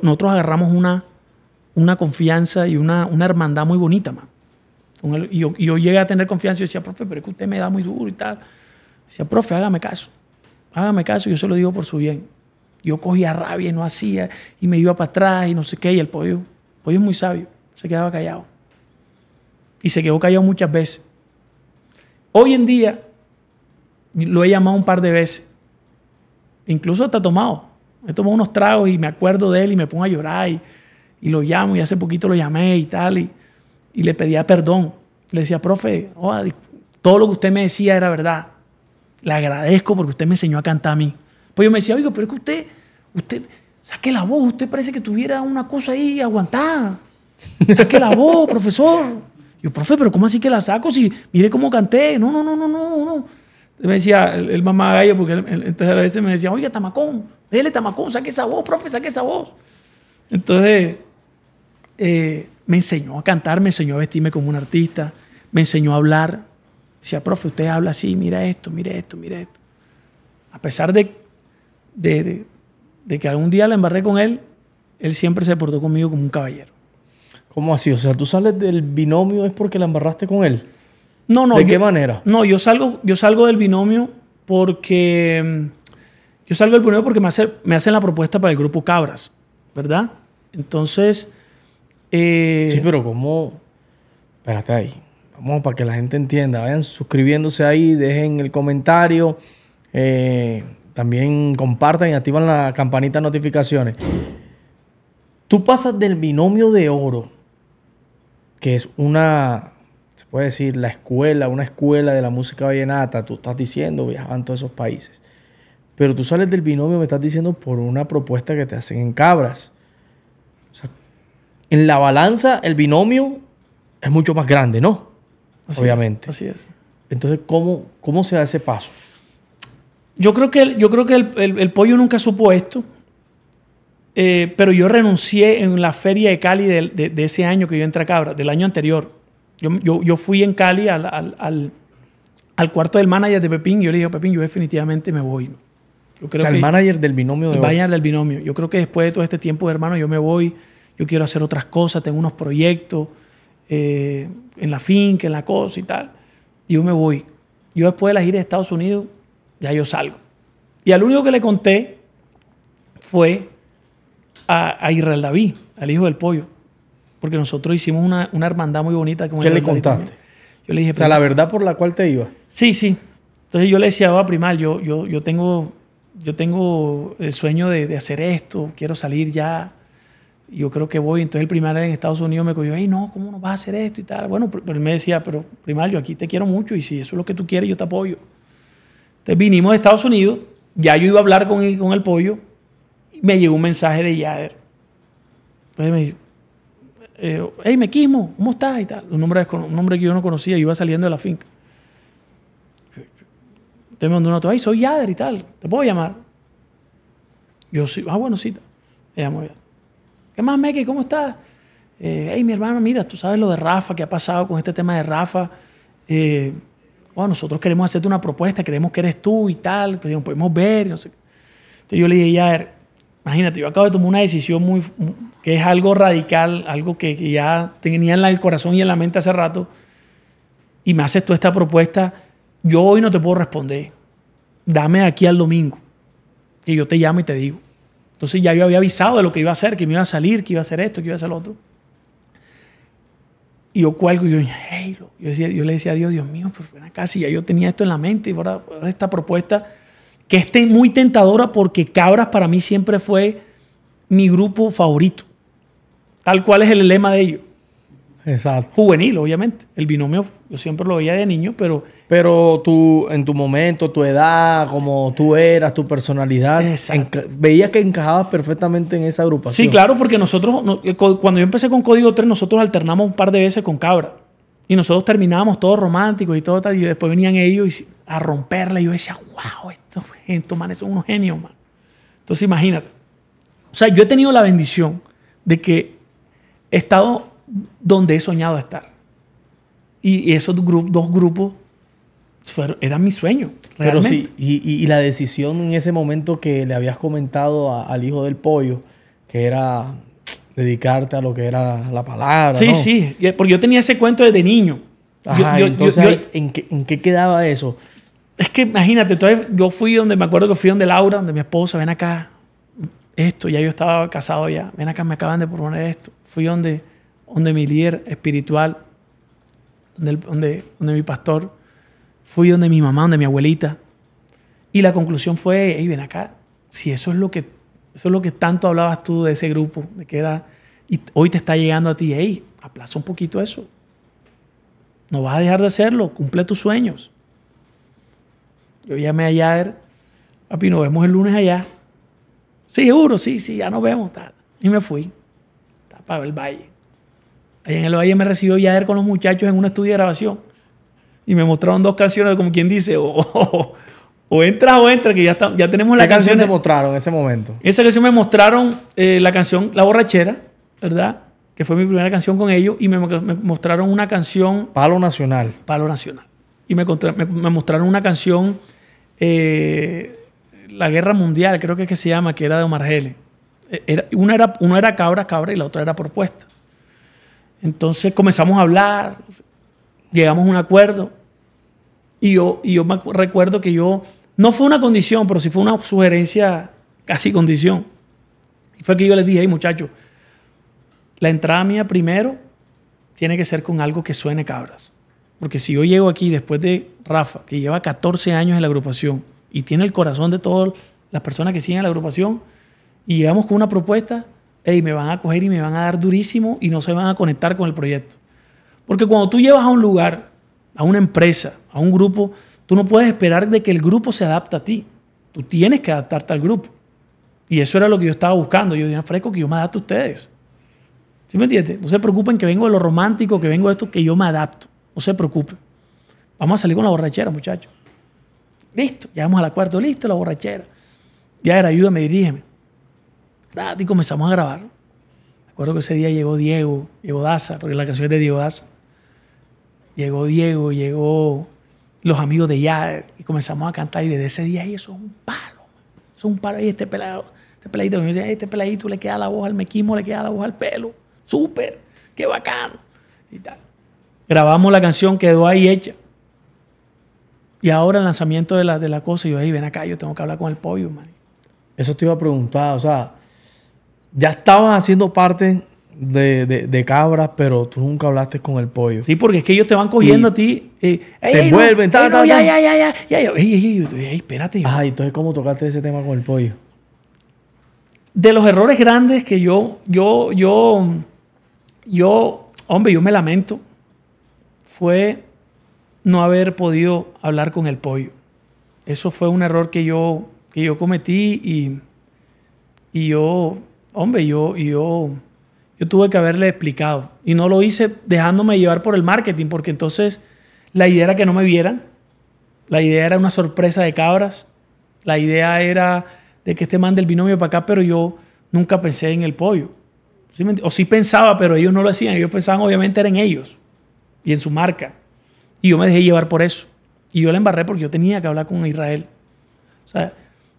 nosotros agarramos una, una confianza y una, una hermandad muy bonita, man. Y yo, llegué a tener confianza y decía, profe, pero es que usted me da muy duro y tal. Decía, profe, hágame caso. Hágame caso, yo se lo digo por su bien. Yo cogía rabia y no hacía, y me iba para atrás y no sé qué. Y el pollo, el pollo es muy sabio, se quedaba callado. Y se quedó callado muchas veces. Hoy en día lo he llamado un par de veces. Incluso hasta tomado. He tomado unos tragos y me acuerdo de él y me pongo a llorar y, y lo llamo. Y hace poquito lo llamé y tal. Y, y le pedía perdón. Le decía, profe, oh, todo lo que usted me decía era verdad. Le agradezco porque usted me enseñó a cantar a mí. Pues yo me decía, oiga, pero es que usted, usted, saque la voz, usted parece que tuviera una cosa ahí aguantada. Saque la voz, profesor. Yo, profe, pero ¿cómo así que la saco si mire cómo canté? No, no, no, no, no, no. Me decía el, mamá gallo, porque entonces a veces me decía, oiga, Tamacón, déle Tamacón, saque esa voz, profe, saque esa voz. Entonces, eh, me enseñó a cantar, me enseñó a vestirme como un artista, me enseñó a hablar. Me decía, profe, usted habla así, mira esto, mira esto, mira esto. A pesar de, de, de, que algún día la embarré con él, él siempre se portó conmigo como un caballero. ¿Cómo así? O sea, tú sales del binomio es porque la embarraste con él. No, no. ¿De qué manera? No, yo salgo, yo salgo del binomio porque. Mm, yo salgo del binomio porque me, hace, me hacen la propuesta para el grupo Cabras, ¿verdad? Entonces, eh, sí, pero ¿cómo? Espérate ahí. Vamos para que la gente entienda. Vayan suscribiéndose ahí, dejen el comentario. Eh, también compartan y activan la campanita de notificaciones. Tú pasas del binomio de oro, que es una, se puede decir, la escuela, una escuela de la música vallenata. Tú estás diciendo, viajaban todos esos países. Pero tú sales del binomio, me estás diciendo, por una propuesta que te hacen en Cabras. O sea, en la balanza el binomio es mucho más grande, ¿no? Obviamente. así es. Entonces, ¿cómo, ¿cómo se da ese paso? Yo creo que, yo creo que el, pollo nunca supo esto, eh, pero yo renuncié en la feria de Cali de, ese año que yo entré a Cabra, del año anterior. Yo, fui en Cali al, al, cuarto del manager de Pepín y yo le dije, a Pepín, yo definitivamente me voy. Yo o sea, que el manager del binomio de El del binomio. Yo creo que después de todo este tiempo, hermano, yo me voy yo quiero hacer otras cosas, tengo unos proyectos eh, en la finca, en la cosa y tal. Y yo me voy. Yo después de la gira de Estados Unidos, ya yo salgo. Y al único que le conté fue a, Israel David, al hijo del pollo. Porque nosotros hicimos una, hermandad muy bonita. Con ¿Qué le contaste? Yo le dije... O sea, pues, la verdad por la cual te iba. Sí, sí. Entonces yo le decía, va, primal, yo, yo, yo tengo yo tengo el sueño de, hacer esto, quiero salir ya yo creo que voy. Entonces el primario en Estados Unidos me cogió, hey, no, ¿cómo no vas a hacer esto y tal? Bueno, pero él me decía, pero primario, aquí te quiero mucho y si eso es lo que tú quieres, yo te apoyo. Entonces vinimos de Estados Unidos, ya yo iba a hablar con, con el pollo, y me llegó un mensaje de Yader. Entonces me dijo, hey eh, hey, Mequismo, ¿cómo estás? Y tal. Un nombre, un que yo no conocía, yo iba saliendo de la finca. Entonces me mandó una toalla, ay soy Yader y tal, ¿te puedo llamar? Yo sí, ah, bueno, sí. Me llamó ¿Qué más, ¿Cómo estás? Eh, hey, mi hermano, mira, tú sabes lo de Rafa, qué ha pasado con este tema de Rafa. bueno, eh, oh, nosotros queremos hacerte una propuesta, queremos que eres tú y tal, pues, podemos ver. No sé. Entonces yo le dije, ya, imagínate, yo acabo de tomar una decisión muy, que es algo radical, algo que, ya tenía en el corazón y en la mente hace rato, y me haces tú esta propuesta, yo hoy no te puedo responder. Dame aquí al domingo, que yo te llamo y te digo. Entonces ya yo había avisado de lo que iba a hacer, que me iba a salir, que iba a hacer esto, que iba a hacer lo otro. Y yo cuelgo yo, le decía a Dios, Dios mío, pero ven acá, ya yo tenía esto en la mente y esta propuesta, que esté muy tentadora porque Cabras para mí siempre fue mi grupo favorito. Tal cual es el lema de ellos. Exacto. Juvenil, obviamente. El binomio, yo siempre lo veía de niño, pero pero tú, en tu momento, tu edad, como tú eras, tu personalidad, veías que encajabas perfectamente en esa agrupación. Sí, claro, porque nosotros, eh, cuando yo empecé con Código 3, nosotros alternamos un par de veces con Cabra. Y nosotros terminábamos todos románticos y todo tal. Y después venían ellos a romperla. Y yo decía, wow, estos, estos manes son unos genios, man. Entonces imagínate. O sea, yo he tenido la bendición de que he estado donde he soñado estar. Y esos dos grupos era mi sueño. Realmente. Pero sí, y, la decisión en ese momento que le habías comentado al hijo del pollo, que era dedicarte a lo que era la palabra. Sí, sí, eh, porque yo tenía ese cuento desde niño. entonces, ¿en, qué, quedaba eso? Es que imagínate, entonces yo fui donde, me acuerdo que fui donde Laura, donde mi esposa, ven acá, esto, ya yo estaba casado ya, ven acá, me acaban de proponer esto. Fui donde, donde mi líder espiritual, donde, donde, donde mi pastor, fui donde mi mamá, donde mi abuelita. Y la conclusión fue, hey, ven acá, si eso es lo que, eso es lo que tanto hablabas tú de ese grupo, de que era, y hoy te está llegando a ti, hey, aplaza un poquito eso. No vas a dejar de hacerlo, cumple tus sueños. Yo llamé a Yader, papi, nos vemos el lunes allá. Sí, seguro, sí, sí, ya nos vemos. Y me fui, tapado para el valle. Allá en el valle me recibió Yader con los muchachos en un estudio de grabación y me mostraron dos canciones, como quien dice, o, o, o entras o entra que ya, ya tenemos la canción. ¿Qué canción te mostraron en ese momento? Esa canción me mostraron eh, la canción La Borrachera, ¿verdad? Que fue mi primera canción con ellos, y me, mostraron una canción. Palo Nacional. Palo Nacional. Y me, mostraron una canción, eh, La Guerra Mundial, creo que es que se llama, que era de Omar Gele. E, era, una, era, una era cabra, cabra, y la otra era propuesta. Entonces comenzamos a hablar, llegamos a un acuerdo y yo, yo recuerdo que yo, no fue una condición, pero sí fue una sugerencia casi condición. Y fue que yo les dije, hey muchachos, la entrada mía primero tiene que ser con algo que suene cabras. Porque si yo llego aquí después de Rafa, que lleva 14 años en la agrupación y tiene el corazón de todas las personas que siguen en la agrupación, y llegamos con una propuesta, hey, me van a coger y me van a dar durísimo y no se van a conectar con el proyecto. Porque cuando tú llevas a un lugar, a una empresa, a un grupo, tú no puedes esperar de que el grupo se adapte a ti. Tú tienes que adaptarte al grupo. Y eso era lo que yo estaba buscando. Yo dije, fresco, que yo me adapto a ustedes. ¿Sí me entiendes? No se preocupen que vengo de lo romántico, que vengo de esto, que yo me adapto. No se preocupen. Vamos a salir con la borrachera, muchachos. Listo, llegamos a la cuarta, listo, la borrachera. Ya era, ayúdame, dirígeme. Y comenzamos a grabar. acuerdo que ese día llegó Diego, Diego Daza, porque la canción es de Diego Daza llegó Diego, llegó los amigos de Yader y comenzamos a cantar y desde ese día eso es un palo, eso es un palo y este pelado, este peladito, me dice, este peladito le queda la voz al mequismo, le queda la voz al pelo, súper, qué bacano y tal. Grabamos la canción, quedó ahí hecha. Y ahora el lanzamiento de la, de la cosa, yo, ahí ven acá, yo tengo que hablar con el pollo, man. Eso te iba a preguntar, o sea, ya estabas haciendo parte de, de, de, cabras, pero tú nunca hablaste con el pollo. Sí, porque es que ellos te van cogiendo a ti. te envuelven, Ya, ya, ya, ya. ya espérate. Ah, entonces, ¿cómo tocaste ese tema con el pollo? De los errores grandes que yo, yo, yo, yo, hombre, yo me lamento, fue no haber podido hablar con el pollo. Eso fue un error que yo, que yo cometí y, y yo, hombre, yo, yo yo tuve que haberle explicado. Y no lo hice dejándome llevar por el marketing, porque entonces la idea era que no me vieran, la idea era una sorpresa de cabras, la idea era de que este mande el binomio para acá, pero yo nunca pensé en el pollo. o sí pensaba, pero ellos no lo hacían. Ellos pensaban, obviamente, en ellos y en su marca. Y yo me dejé llevar por eso. Y yo la embarré porque yo tenía que hablar con Israel. O sea,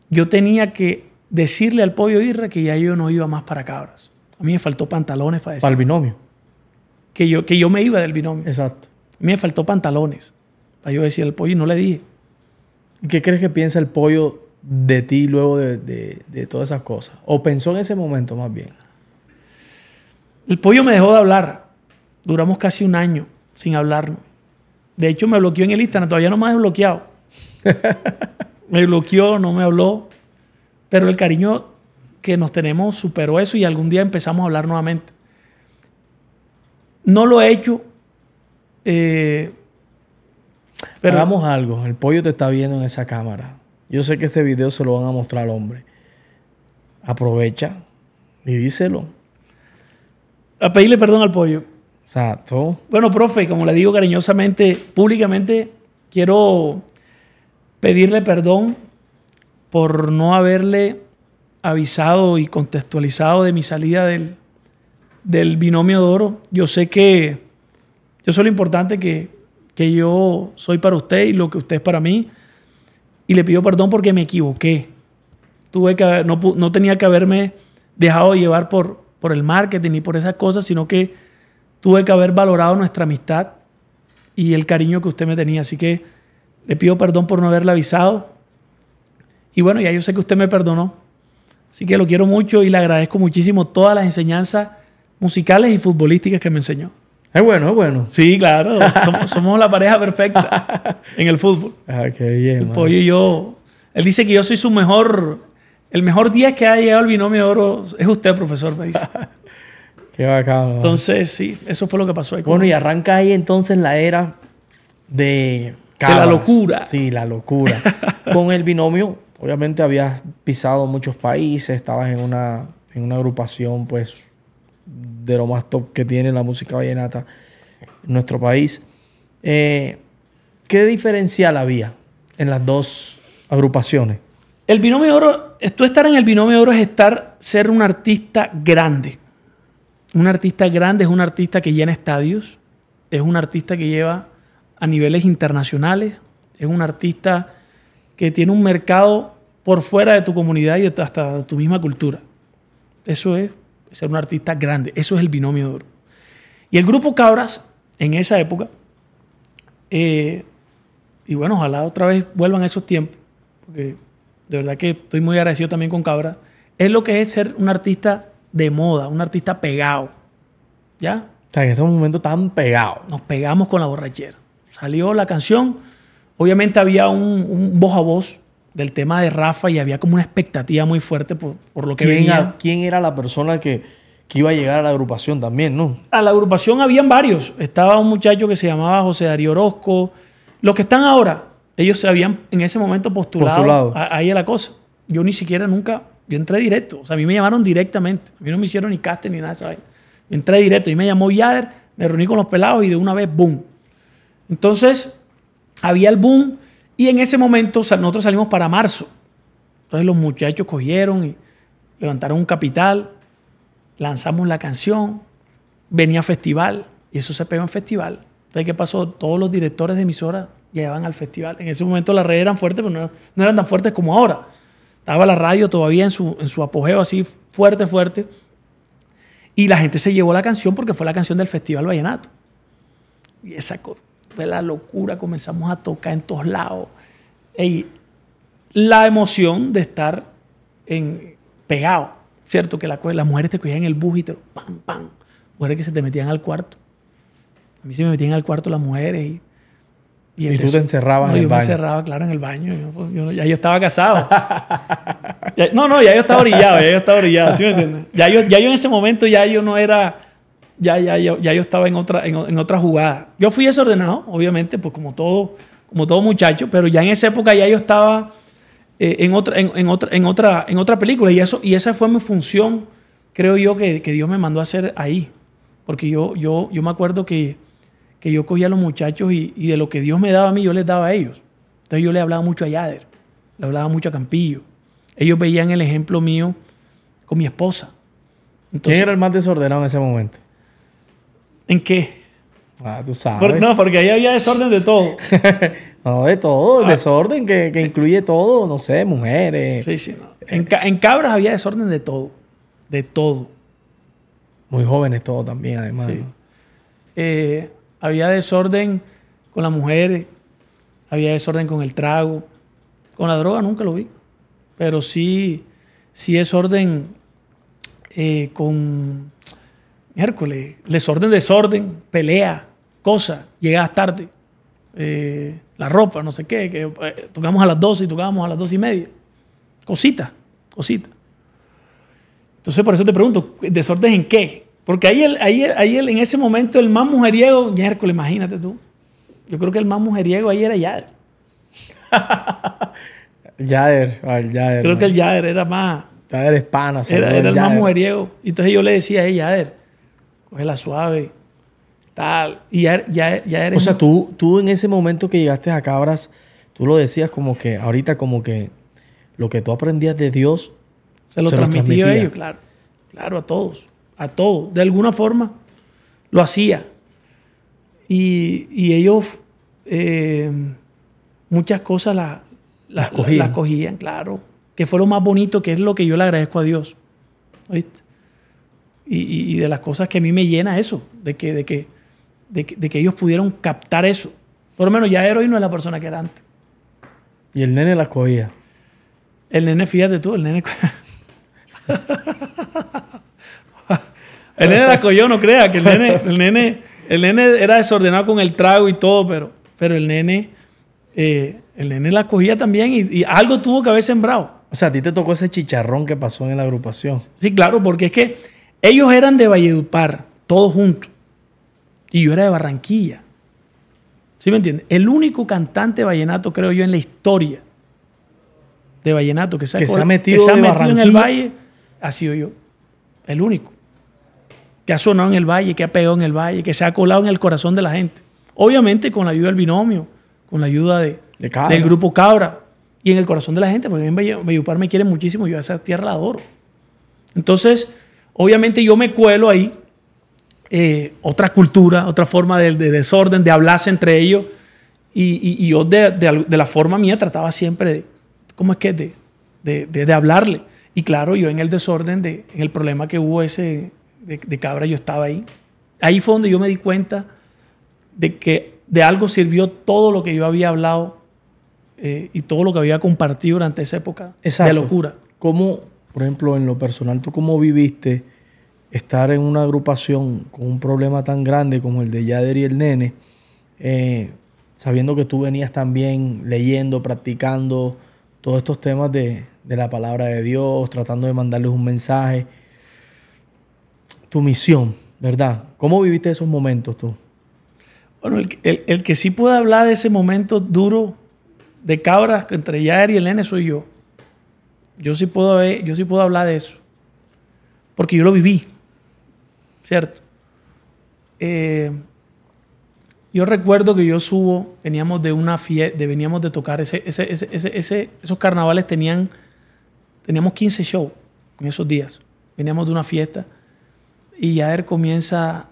yo tenía que decirle al pollo Irra que ya yo no iba más para cabras. A mí me faltó pantalones para eso. Para el binomio. Que yo, que yo me iba del binomio. Exacto. A mí me faltó pantalones para yo decir al pollo y no le dije. ¿Qué crees que piensa el pollo de ti luego de, de todas esas cosas? ¿O pensó en ese momento más bien? El pollo me dejó de hablar. Duramos casi un año sin hablarnos. De hecho, me bloqueó en el Instagram. Todavía no me ha desbloqueado. me bloqueó, no me habló. Pero el cariño que nos tenemos superó eso y algún día empezamos a hablar nuevamente. No lo he hecho. Eh, Hagamos algo. El pollo te está viendo en esa cámara. Yo sé que ese video se lo van a mostrar al hombre. Aprovecha y díselo. A pedirle perdón al pollo. Exacto. Bueno, profe, como le digo cariñosamente, públicamente, quiero pedirle perdón por no haberle avisado y contextualizado de mi salida del, del binomio de oro. Yo sé que yo soy lo importante que, yo soy para usted y lo que usted es para mí. Y le pido perdón porque me equivoqué. Tuve que, no, tenía que haberme dejado llevar por, por el marketing y por esas cosas, sino que tuve que haber valorado nuestra amistad y el cariño que usted me tenía. Así que le pido perdón por no haberle avisado. Y bueno, ya yo sé que usted me perdonó. Así que lo quiero mucho y le agradezco muchísimo todas las enseñanzas musicales y futbolísticas que me enseñó. Es bueno, es bueno. Sí, claro. Somos, la pareja perfecta en el fútbol. Ah, qué bien. El pollo y yo. Él dice que yo soy su mejor. El mejor día que ha llegado el binomio de oro es usted, profesor, me dice. qué bacano. Entonces, sí, eso fue lo que pasó ahí. Bueno, y arranca ahí entonces la era De la locura. Sí, la locura. Con el binomio Obviamente habías pisado muchos países, estabas en una, agrupación pues de lo más top que tiene la música vallenata en nuestro país. Eh, ¿Qué diferencial había en las dos agrupaciones? El binomio oro, tú estar en el binomio oro es estar, ser un artista grande. Un artista grande es un artista que llena estadios, es un artista que lleva a niveles internacionales, es un artista que tiene un mercado por fuera de tu comunidad y hasta de tu misma cultura. Eso es ser un artista grande. Eso es el binomio de oro. Y el grupo Cabras, en esa época, eh, y bueno, ojalá otra vez vuelvan esos tiempos, porque de verdad que estoy muy agradecido también con Cabras, es lo que es ser un artista de moda, un artista pegado. ¿Ya? O sea, en ese momento tan pegado. Nos pegamos con la borrachera. Salió la canción, Obviamente había un, voz a voz del tema de Rafa y había como una expectativa muy fuerte por, lo que ¿Quién ¿Quién era la persona que, iba a llegar a la agrupación también, no? A la agrupación habían varios. Estaba un muchacho que se llamaba José Darío Orozco. Los que están ahora, ellos se habían en ese momento postulado, ahí era la cosa. Yo ni siquiera nunca, yo entré directo. O sea, a mí me llamaron directamente. A mí no me hicieron ni casting ni nada, ¿sabes? entré directo. Y me llamó Yader, me reuní con los pelados y de una vez, ¡boom! Entonces, había el boom y en ese momento nosotros salimos para marzo. Entonces los muchachos cogieron y levantaron un capital, lanzamos la canción, venía festival y eso se pegó en festival. Entonces, ¿qué pasó? Todos los directores de emisoras llegaban al festival. En ese momento las redes eran fuertes, pero no, eran tan fuertes como ahora. Estaba la radio todavía en su, en su apogeo así fuerte, fuerte. Y la gente se llevó la canción porque fue la canción del Festival Vallenato. Y esa cosa de la locura, comenzamos a tocar en todos lados. Y la emoción de estar en, pegado, ¿cierto? Que las mujeres te cogían el bus y te pam, pam. Mujeres que se te metían al cuarto. A mí se me metían al cuarto las mujeres y. Y, tú te encerrabas en el baño. Yo me encerraba, claro, en el baño. Pues, ya yo estaba casado. no, no, ya yo estaba orillado, ya yo estaba orillado, ¿sí me entiendes? Ya yo, ya yo en ese momento ya yo no era ya, ya, ya yo estaba en otra, en, otra jugada. Yo fui desordenado, obviamente, pues como todo, como todo muchacho, pero ya en esa época ya yo estaba eh, en, otra, otra, en, otra, en otra película y, eso, y esa fue mi función, creo yo, que, Dios me mandó a hacer ahí. Porque yo, yo, yo me acuerdo que, yo cogía a los muchachos y, de lo que Dios me daba a mí, yo les daba a ellos. Entonces yo le hablaba mucho a Yader, le hablaba mucho a Campillo. Ellos veían el ejemplo mío con mi esposa. ¿Quién era el más desordenado en ese momento? ¿En qué? Ah, tú sabes. no, porque ahí había desorden de todo. no, de todo, ah. desorden que, incluye todo, no sé, mujeres. Sí, sí. En, Cabras había desorden de todo, de todo. Muy jóvenes todos también, además. Eh, había desorden con las mujeres, había desorden con el trago, con la droga nunca lo vi, pero sí, sí desorden eh, con miércoles, desorden, desorden, pelea, cosa, llegas tarde, eh, la ropa, no sé qué, que eh, tocamos a las 12 y tocábamos a las 12 y media. cosita, cositas. Entonces, por eso te pregunto, ¿desorden en qué? Porque ahí, ahí, en ese momento el más mujeriego, miércoles, imagínate tú. Yo creo que el más mujeriego ahí era Yader. Yader, el Yader. Creo que el Yader era más. Yader es pana, era, era el más mujeriego. Entonces yo le decía, a él, Yader, la suave, tal. Y ya, ya, eres... O sea, tú, tú en ese momento que llegaste a Cabras, tú lo decías como que ahorita como que lo que tú aprendías de Dios... Se lo se transmitía a ellos, claro. Claro, a todos. A todos. De alguna forma lo hacía. Y, ellos eh, muchas cosas las, cogían. las cogían, claro. Que fue lo más bonito, que es lo que yo le agradezco a Dios. ¿Oíste? y, de las cosas que a mí me llena eso, de que, de que, de que, ellos pudieron captar eso. Por lo menos ya Eroy no es la persona que era antes. ¿Y el nene la cogía? El nene, fíjate tú, el nene... el nene las cogió, no creas, que el nene, el nene, era desordenado con el trago y todo, pero, pero el nene... Eh, el nene la cogía también y, algo tuvo que haber sembrado. O sea, a ti te tocó ese chicharrón que pasó en la agrupación. Sí, claro, porque es que ellos eran de Valledupar, todos juntos. Y yo era de Barranquilla. ¿Sí me entiendes? El único cantante vallenato, creo yo, en la historia de vallenato que se, ha metido, en el valle ha sido yo. El único. Que ha sonado en el valle, que ha pegado en el valle, que se ha colado en el corazón de la gente. Obviamente con la ayuda del binomio, con la ayuda de, del grupo Cabra y en el corazón de la gente, porque en Valledupar me quiere muchísimo, yo a esa tierra la adoro. Entonces, obviamente yo me cuelo ahí, eh, otra cultura, otra forma de, desorden, de hablarse entre ellos. Y, yo de, la forma mía trataba siempre de, ¿cómo es que? De, hablarle. Y claro, yo en el desorden, en el problema que hubo ese de, cabra, yo estaba ahí. Ahí fue donde yo me di cuenta de que de algo sirvió todo lo que yo había hablado eh, y todo lo que había compartido durante esa época de locura. ¿Cómo, por ejemplo, en lo personal, tú cómo viviste estar en una agrupación con un problema tan grande como el de Yader y el nene, eh, sabiendo que tú venías también leyendo, practicando todos estos temas de, la palabra de Dios, tratando de mandarles un mensaje, tu misión, ¿verdad? ¿Cómo viviste esos momentos tú? Bueno, el, el, que sí puede hablar de ese momento duro de cabras entre Yader y el nene soy yo. Yo sí puedo, eh, yo sí puedo hablar de eso. Porque yo lo viví. ¿cierto? Eh, yo recuerdo que yo subo, veníamos de una fiesta, veníamos de tocar, ese, esos carnavales tenían, teníamos 15 shows en esos días. Veníamos de una fiesta y ya él comienza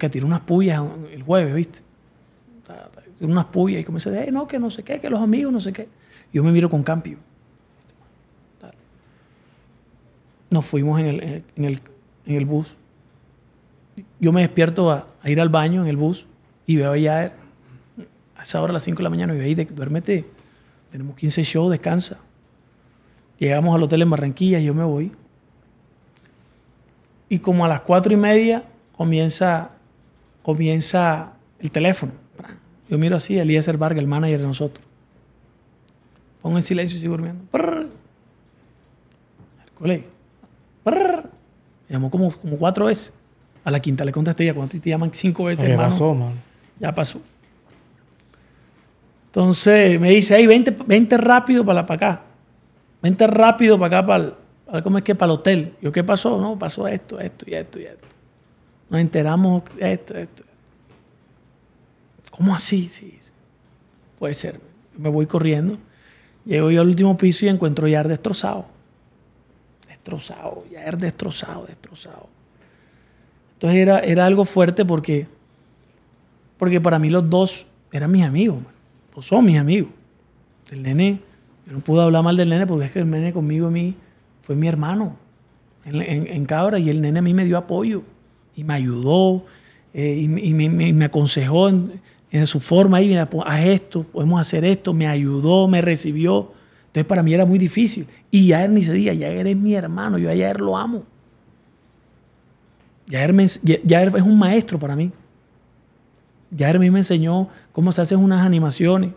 que tira unas puyas el jueves, ¿viste? unas puyas y comienza a eh, no, que no sé qué, que los amigos, no sé qué. Yo me miro con Campio. Nos fuimos en el en el bus. Yo me despierto a, ir al baño en el bus y veo ya a esa hora, a las 5 de la mañana, y veo ahí, duérmete, tenemos 15 shows, descansa. Llegamos al hotel en Barranquilla, y yo me voy. Y como a las 4 y media comienza, comienza el teléfono. Yo miro así, Elías Vargas, el manager de nosotros. Pongo en silencio y sigo durmiendo. el colegio llamó como, como cuatro veces. A la quinta le contesté, ya cuando te llaman cinco veces, Ya pasó, man? Ya pasó. Entonces me dice, hey, vente, vente rápido para, para acá. Vente rápido para acá, para, es que? Para el hotel. Yo, ¿qué pasó? No, pasó esto, esto y esto y esto. Nos enteramos esto, esto. ¿Cómo así? Sí, Puede ser. Me voy corriendo. Llego yo al último piso y encuentro ya destrozado destrozado, ya era destrozado, destrozado. Entonces era, era algo fuerte porque, porque para mí los dos eran mis amigos, o son mis amigos. El nene, yo no pude hablar mal del nene porque es que el nene conmigo a mí fue mi hermano en, en, Cabra y el nene a mí me dio apoyo y me ayudó eh, y, me, aconsejó en, su forma, y mira, haz esto, podemos hacer esto, me ayudó, me recibió. Entonces para mí era muy difícil. Y Yair ni se diga, eres es mi hermano, yo a lo amo. Ya es un maestro para mí. Ya a me enseñó cómo se hacen unas animaciones,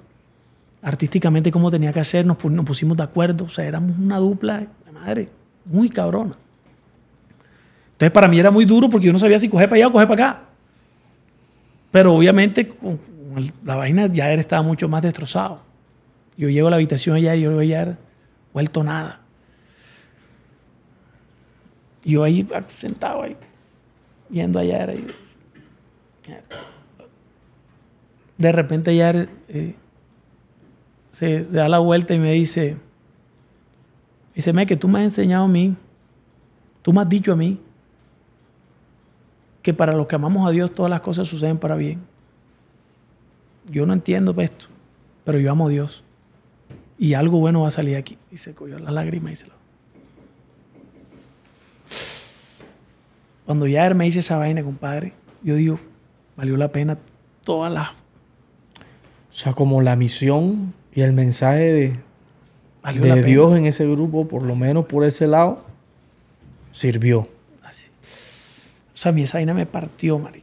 artísticamente cómo tenía que hacer, nos, nos pusimos de acuerdo, o sea, éramos una dupla, madre, muy cabrona. Entonces para mí era muy duro porque yo no sabía si coger para allá o coger para acá. Pero obviamente con, la vaina él estaba mucho más destrozado. Yo llego a la habitación allá y yo veo ayer, vuelto nada. Yo ahí sentado ahí, viendo allá De repente allá eh, se, se, da la vuelta y me dice, dice, me que tú me has enseñado a mí, tú me has dicho a mí que para los que amamos a Dios todas las cosas suceden para bien. Yo no entiendo esto, pero yo amo a Dios y algo bueno va a salir aquí. Y se cogió la lágrima y se lo... Cuando ya me hice esa vaina, compadre, yo digo, valió la pena toda la... O sea, como la misión y el mensaje de, Dios en ese grupo, por lo menos por ese lado, sirvió. O sea, a mí esa vaina me partió, mari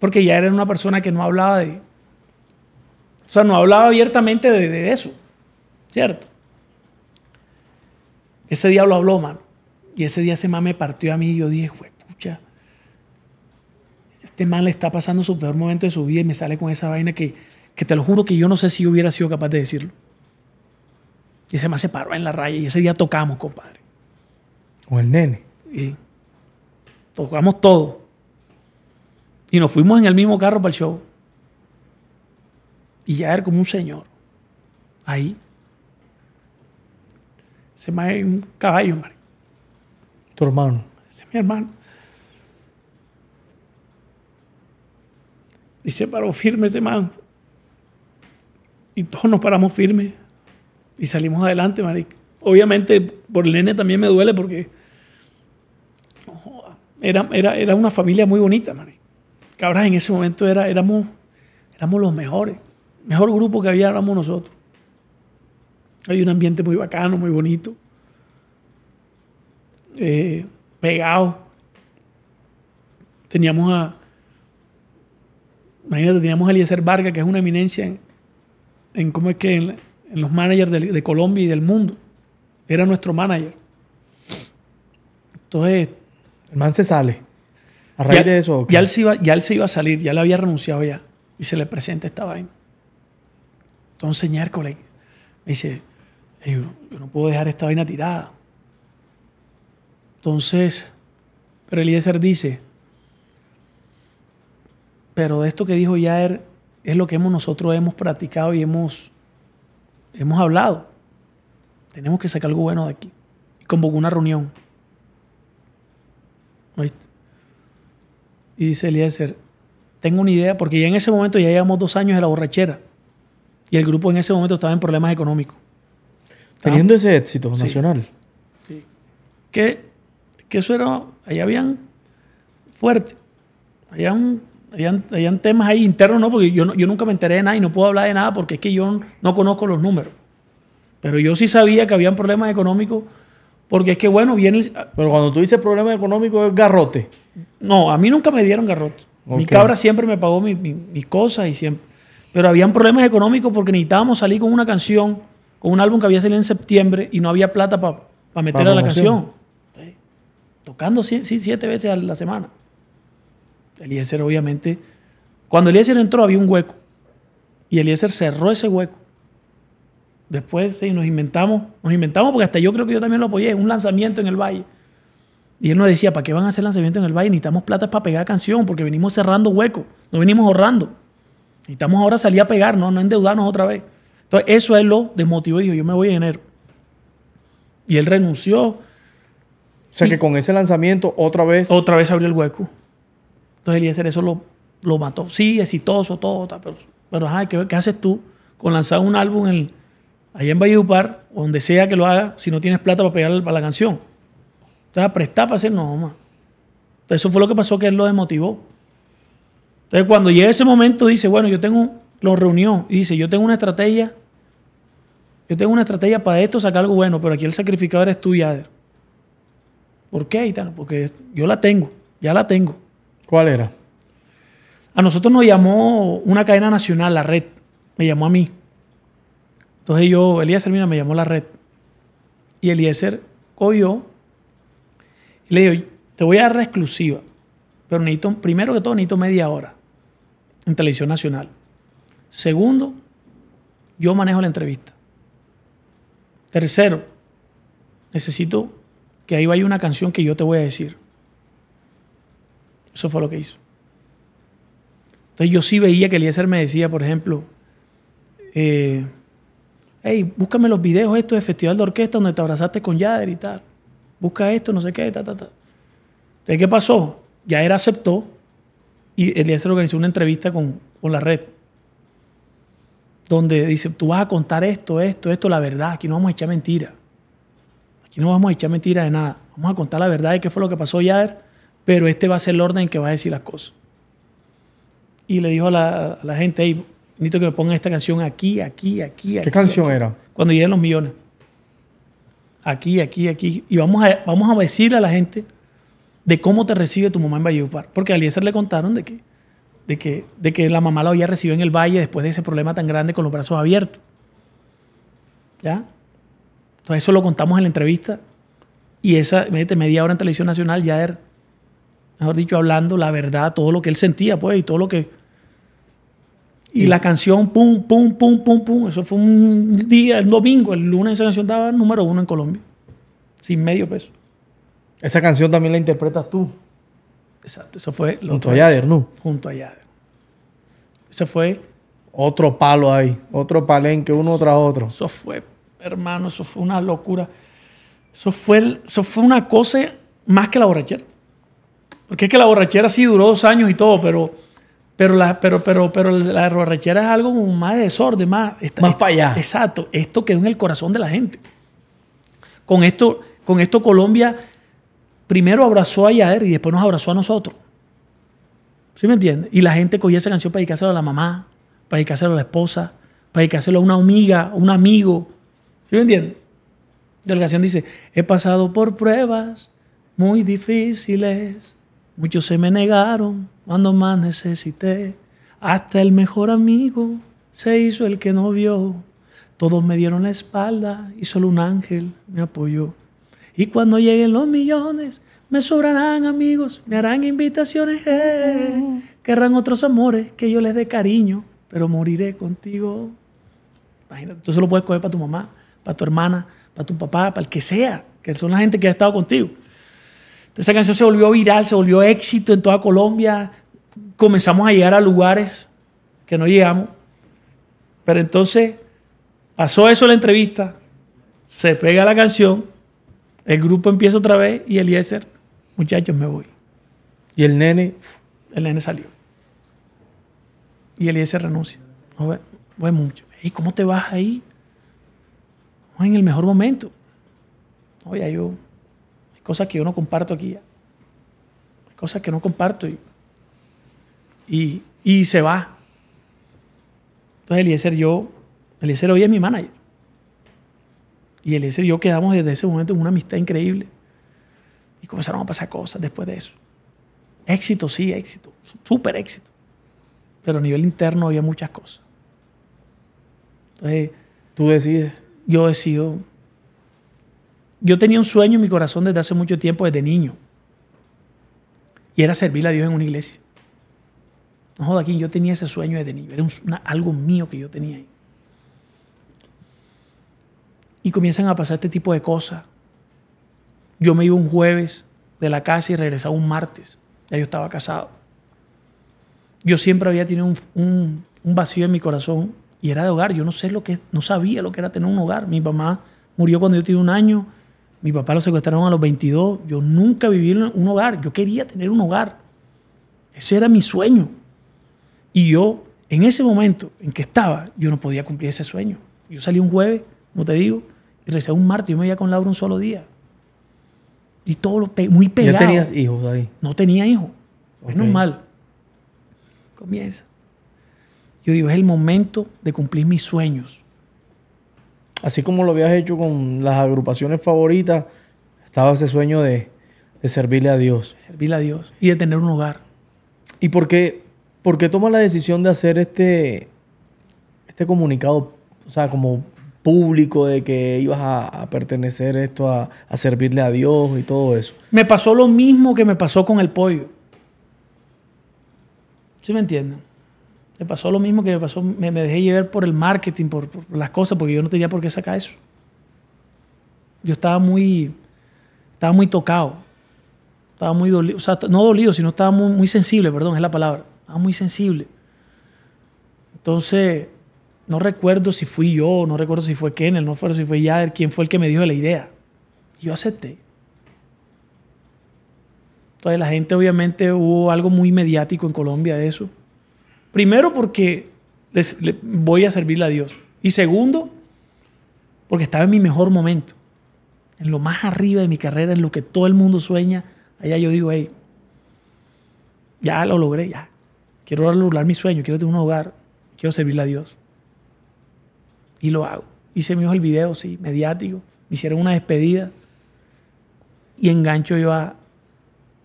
Porque ya era una persona que no hablaba de... O sea, no hablaba abiertamente de eso. ¿Cierto? Ese diablo habló, mano. Y ese día ese man me partió a mí y yo dije, güey, pucha, este man le está pasando su peor momento de su vida y me sale con esa vaina que, te lo juro que yo no sé si hubiera sido capaz de decirlo. Y ese man se paró en la raya y ese día tocamos, compadre. ¿O el nene. tocamos todo. Y nos fuimos en el mismo carro para el show. Y ya era como un señor. Ahí. Ese mae es un caballo, marico. Tu hermano. Ese es mi hermano. Y se paró firme ese man. Y todos nos paramos firmes. Y salimos adelante, maric. Obviamente, por el nene también me duele porque. Era, era, era una familia muy bonita, maric. Cabras en ese momento era, éramos, éramos los mejores. Mejor grupo que había éramos nosotros. Hay un ambiente muy bacano, muy bonito. Eh, pegado. Teníamos a. Imagínate, teníamos a Eliezer Vargas, que es una eminencia en, en que en, los managers de, Colombia y del mundo. Era nuestro manager. Entonces. El man se sale. A raíz de eso. Ya, él se iba, él se iba a salir, ya le había renunciado ya. Y se le presenta esta vaina. Entonces, miércoles, me dice, yo, no puedo dejar esta vaina tirada. Entonces, pero Eliezer dice, pero de esto que dijo Yaer es lo que hemos, nosotros hemos practicado y hemos, hemos hablado. Tenemos que sacar algo bueno de aquí. Y convocó una reunión. Y dice Eliezer, tengo una idea, porque ya en ese momento ya llevamos dos años de la borrachera y el grupo en ese momento estaba en problemas económicos. Teniendo ese éxito nacional. Sí. Que, eso era. Allá habían fuerte. Habían, habían, temas ahí internos, ¿no? Porque yo, yo nunca me enteré de nada y no puedo hablar de nada porque es que yo no conozco los números. Pero yo sí sabía que habían problemas económicos porque es que, bueno, viene. Pero cuando tú dices problemas económicos es garrote. No, a mí nunca me dieron garrote. Mi cabra siempre me pagó mis cosas y siempre. Pero habían problemas económicos porque necesitábamos salir con una canción con un álbum que había salido en septiembre y no había plata para meter a la canción. Tocando siete veces a la semana. Eliezer, obviamente. Cuando Eliezer entró había un hueco. Y Eliezer cerró ese hueco. Después sí, nos inventamos, nos inventamos porque hasta yo creo que yo también lo apoyé, un lanzamiento en el Valle. Y él nos decía, ¿para qué van a hacer lanzamiento en el Valle? Necesitamos plata para pegar canción porque venimos cerrando hueco, no venimos ahorrando. Necesitamos ahora salir a pegar, no endeudarnos otra vez. Entonces, eso es lo desmotivó y dijo, yo me voy a enero. Y él renunció. O sea que con ese lanzamiento otra vez... Otra vez abrió el hueco. Entonces Eliezer eso lo, lo mató. Sí, exitoso, todo, pero, pero ajá, ¿qué, haces tú con lanzar un álbum en, allá en Valledupar, o donde sea que lo haga, si no tienes plata para pegar para la canción? Te prestar para hacer, no, más. Entonces eso fue lo que pasó que él lo desmotivó. Entonces cuando llega ese momento dice, bueno, yo tengo lo reunió y dice, yo tengo una estrategia, yo tengo una estrategia para esto, sacar algo bueno, pero aquí el sacrificador es tú, Yader. ¿Por qué, Porque yo la tengo, ya la tengo. ¿Cuál era? A nosotros nos llamó una cadena nacional, la red, me llamó a mí. Entonces yo, Eliezer, mira, me llamó la red. Y Eliezer cogió y le dijo, te voy a dar la exclusiva, pero primero que todo necesito media hora en televisión nacional. Segundo, yo manejo la entrevista. Tercero, necesito que ahí vaya una canción que yo te voy a decir. Eso fue lo que hizo. Entonces yo sí veía que Eliezer me decía, por ejemplo, eh, hey, búscame los videos estos de Festival de Orquesta donde te abrazaste con Yader y tal. Busca esto, no sé qué, ta, ta, ta. Entonces, ¿qué pasó? Yader aceptó y Eliezer organizó una entrevista con la red donde dice, tú vas a contar esto, esto, esto, la verdad, aquí no vamos a echar mentira. Aquí no vamos a echar mentira de nada. Vamos a contar la verdad de qué fue lo que pasó ayer. pero este va a ser el orden en que vas a decir las cosas. Y le dijo a la, gente, hey, necesito que me pongan esta canción aquí, aquí, aquí. ¿Qué canción era? Cuando lleguen los millones. Aquí, aquí, aquí. Y vamos a, vamos a decirle a la gente de cómo te recibe tu mamá en Upar. Porque a Eliezer le contaron de que de que, de que la mamá la había recibido en el valle después de ese problema tan grande con los brazos abiertos. ¿Ya? Entonces eso lo contamos en la entrevista y esa media hora en Televisión Nacional ya era, mejor dicho, hablando la verdad, todo lo que él sentía, pues, y todo lo que... Y, la canción, pum, pum, pum, pum, pum, eso fue un día, el domingo, el lunes esa canción estaba número uno en Colombia, sin medio peso. Esa canción también la interpretas tú. Exacto, eso fue... Lo junto a ¿no? Junto a Yader. Eso fue... Otro palo ahí, otro palenque, uno tras otro. Eso fue, hermano, eso fue una locura. Eso fue, fue una cosa más que la borrachera. Porque es que la borrachera sí duró dos años y todo, pero, pero, la, pero, pero, pero la borrachera es algo más de desorden, más... más para allá. Exacto. Esto quedó en el corazón de la gente. Con esto, con esto Colombia primero abrazó a Yair y después nos abrazó a nosotros. ¿Sí me entiendes? Y la gente cogía esa canción para dedicárselo a la mamá, para ir a la esposa, para ir a una amiga, un amigo. ¿Sí me entiendes? La canción dice, he pasado por pruebas muy difíciles, muchos se me negaron cuando más necesité, hasta el mejor amigo se hizo el que no vio, todos me dieron la espalda y solo un ángel me apoyó. Y cuando lleguen los millones, me sobrarán amigos, me harán invitaciones, eh. mm. querrán otros amores, que yo les dé cariño, pero moriré contigo. Imagínate, tú se lo puedes coger para tu mamá, para tu hermana, para tu papá, para el que sea, que son la gente que ha estado contigo. Entonces, esa canción se volvió viral, se volvió éxito en toda Colombia. Comenzamos a llegar a lugares que no llegamos. Pero entonces pasó eso en la entrevista, se pega la canción el grupo empieza otra vez y Eliezer, muchachos, me voy. Y el nene. El nene salió. Y Eliezer renuncia. Voy ve, mucho. ¿Y cómo te vas ahí? en el mejor momento. Oye, yo. Hay cosas que yo no comparto aquí. Hay cosas que no comparto. Y, y, y se va. Entonces Eliezer, yo. Eliezer hoy es mi manager. Y él y yo quedamos desde ese momento en una amistad increíble. Y comenzaron a pasar cosas después de eso. Éxito, sí, éxito. Súper éxito. Pero a nivel interno había muchas cosas. Entonces. Tú decides. Yo decido. Yo tenía un sueño en mi corazón desde hace mucho tiempo, desde niño. Y era servir a Dios en una iglesia. No joda, aquí yo tenía ese sueño desde niño. Era algo mío que yo tenía ahí comienzan a pasar este tipo de cosas. Yo me iba un jueves de la casa y regresaba un martes. Ya yo estaba casado. Yo siempre había tenido un, vacío en mi corazón y era de hogar. Yo no sé lo que, no sabía lo que era tener un hogar. Mi mamá murió cuando yo tenía un año. Mi papá lo secuestraron a los 22. Yo nunca viví en un hogar. Yo quería tener un hogar. Ese era mi sueño. Y yo, en ese momento en que estaba, yo no podía cumplir ese sueño. Yo salí un jueves, como te digo, y regresé un martes, yo me veía con Laura un solo día. Y todo lo muy pegado. ¿Ya tenías hijos ahí? No tenía hijos. Es Menos mal. Comienza. Yo digo, es el momento de cumplir mis sueños. Así como lo habías hecho con las agrupaciones favoritas, estaba ese sueño de, servirle a Dios. servirle a Dios y de tener un hogar. ¿Y por qué, por tomas la decisión de hacer este, este comunicado? O sea, como público, de que ibas a, a pertenecer esto, a, servirle a Dios y todo eso. Me pasó lo mismo que me pasó con el pollo. ¿Sí me entienden? Me pasó lo mismo que me pasó, me, dejé llevar por el marketing, por, las cosas, porque yo no tenía por qué sacar eso. Yo estaba muy, estaba muy tocado, estaba muy dolido, o sea, no dolido, sino estaba muy, muy sensible, perdón, es la palabra, estaba muy sensible. Entonces, no recuerdo si fui yo, no recuerdo si fue Kennel, no recuerdo si fue Yader, quién fue el que me dio la idea. Yo acepté. Entonces la gente obviamente hubo algo muy mediático en Colombia de eso. Primero porque les, voy a servirle a Dios. Y segundo, porque estaba en mi mejor momento, en lo más arriba de mi carrera, en lo que todo el mundo sueña. Allá yo digo, hey, ya lo logré, ya. Quiero lograr mi sueño, quiero tener un hogar, quiero servirle a Dios. Y lo hago. Hice mi hijo el video, sí, mediático. Me hicieron una despedida. Y engancho yo a,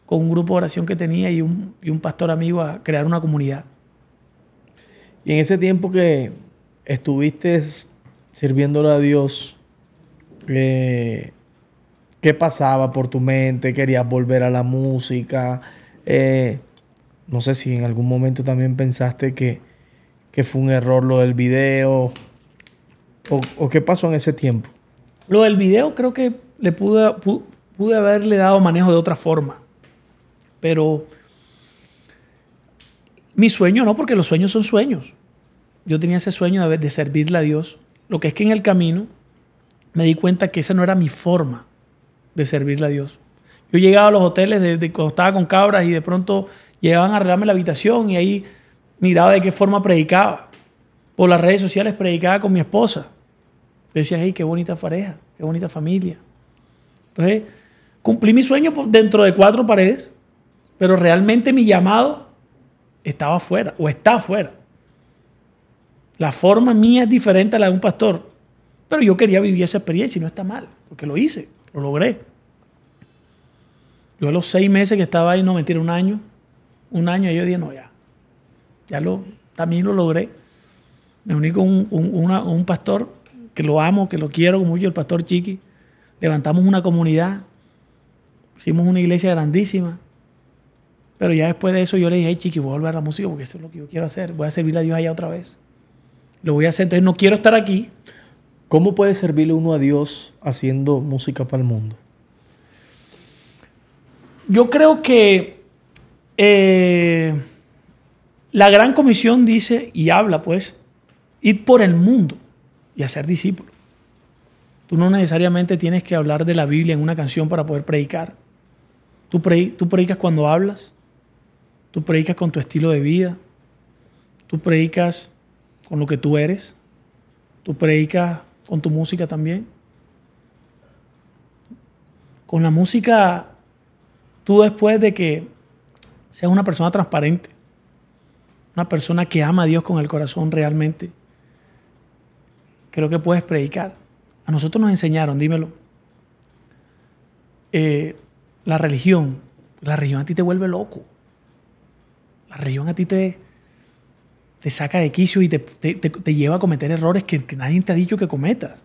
con un grupo de oración que tenía y un, pastor amigo a crear una comunidad. Y en ese tiempo que estuviste sirviéndole a Dios, eh, ¿qué pasaba por tu mente? ¿Querías volver a la música? Eh, no sé si en algún momento también pensaste que, que fue un error lo del video. ¿O, qué pasó en ese tiempo? Lo del video creo que le pude, pude, haberle dado manejo de otra forma. Pero mi sueño no, porque los sueños son sueños. Yo tenía ese sueño de, servirle a Dios. Lo que es que en el camino me di cuenta que esa no era mi forma de servirle a Dios. Yo llegaba a los hoteles de, cuando estaba con cabras y de pronto llegaban a arreglarme la habitación y ahí miraba de qué forma predicaba por las redes sociales predicaba con mi esposa. Decía, hey, qué bonita pareja, qué bonita familia. Entonces, cumplí mi sueño dentro de cuatro paredes, pero realmente mi llamado estaba afuera o está afuera. La forma mía es diferente a la de un pastor, pero yo quería vivir esa experiencia y no está mal, porque lo hice, lo logré. luego a los seis meses que estaba ahí, no mentira, un año, un año, y yo dije, no, ya, ya lo, también lo logré. Me uní con un, pastor que lo amo, que lo quiero mucho, el pastor Chiqui. Levantamos una comunidad, hicimos una iglesia grandísima. Pero ya después de eso yo le dije, Chiqui, voy a volver a la música porque eso es lo que yo quiero hacer. Voy a servirle a Dios allá otra vez. Lo voy a hacer. Entonces no quiero estar aquí. ¿Cómo puede servirle uno a Dios haciendo música para el mundo? Yo creo que eh, la gran comisión dice y habla, pues, Ir por el mundo y hacer discípulos. Tú no necesariamente tienes que hablar de la Biblia en una canción para poder predicar. tú predicas cuando hablas, tú predicas con tu estilo de vida, tú predicas con lo que tú eres, tú predicas con tu música también. Con la música, tú después de que seas una persona transparente, una persona que ama a Dios con el corazón realmente, creo que puedes predicar. A nosotros nos enseñaron, dímelo, eh, la religión, la religión a ti te vuelve loco. La religión a ti te, te saca de quicio y te, lleva a cometer errores que, nadie te ha dicho que cometas.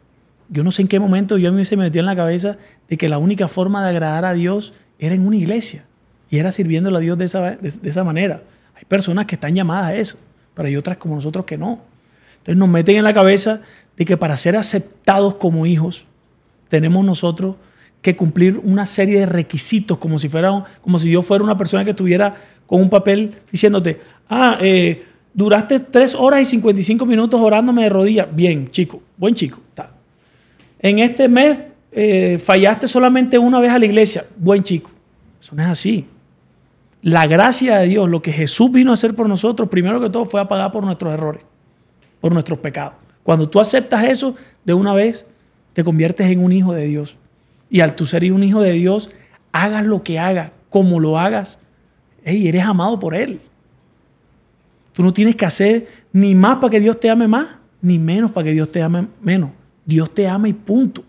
Yo no sé en qué momento yo a mí se me metió en la cabeza de que la única forma de agradar a Dios era en una iglesia y era sirviéndole a Dios de esa, de esa manera. Hay personas que están llamadas a eso, pero hay otras como nosotros que no. Entonces nos meten en la cabeza y que para ser aceptados como hijos tenemos nosotros que cumplir una serie de requisitos, como si, fuera, como si yo fuera una persona que estuviera con un papel diciéndote, ah, eh, duraste tres horas y 55 minutos orándome de rodillas. Bien, chico, buen chico. En este mes eh, fallaste solamente una vez a la iglesia. Buen chico. Eso no es así. La gracia de Dios, lo que Jesús vino a hacer por nosotros, primero que todo fue a pagar por nuestros errores, por nuestros pecados. Cuando tú aceptas eso, de una vez te conviertes en un hijo de Dios. Y al tú ser un hijo de Dios, hagas lo que hagas, como lo hagas, hey, eres amado por Él. Tú no tienes que hacer ni más para que Dios te ame más, ni menos para que Dios te ame menos. Dios te ama y punto.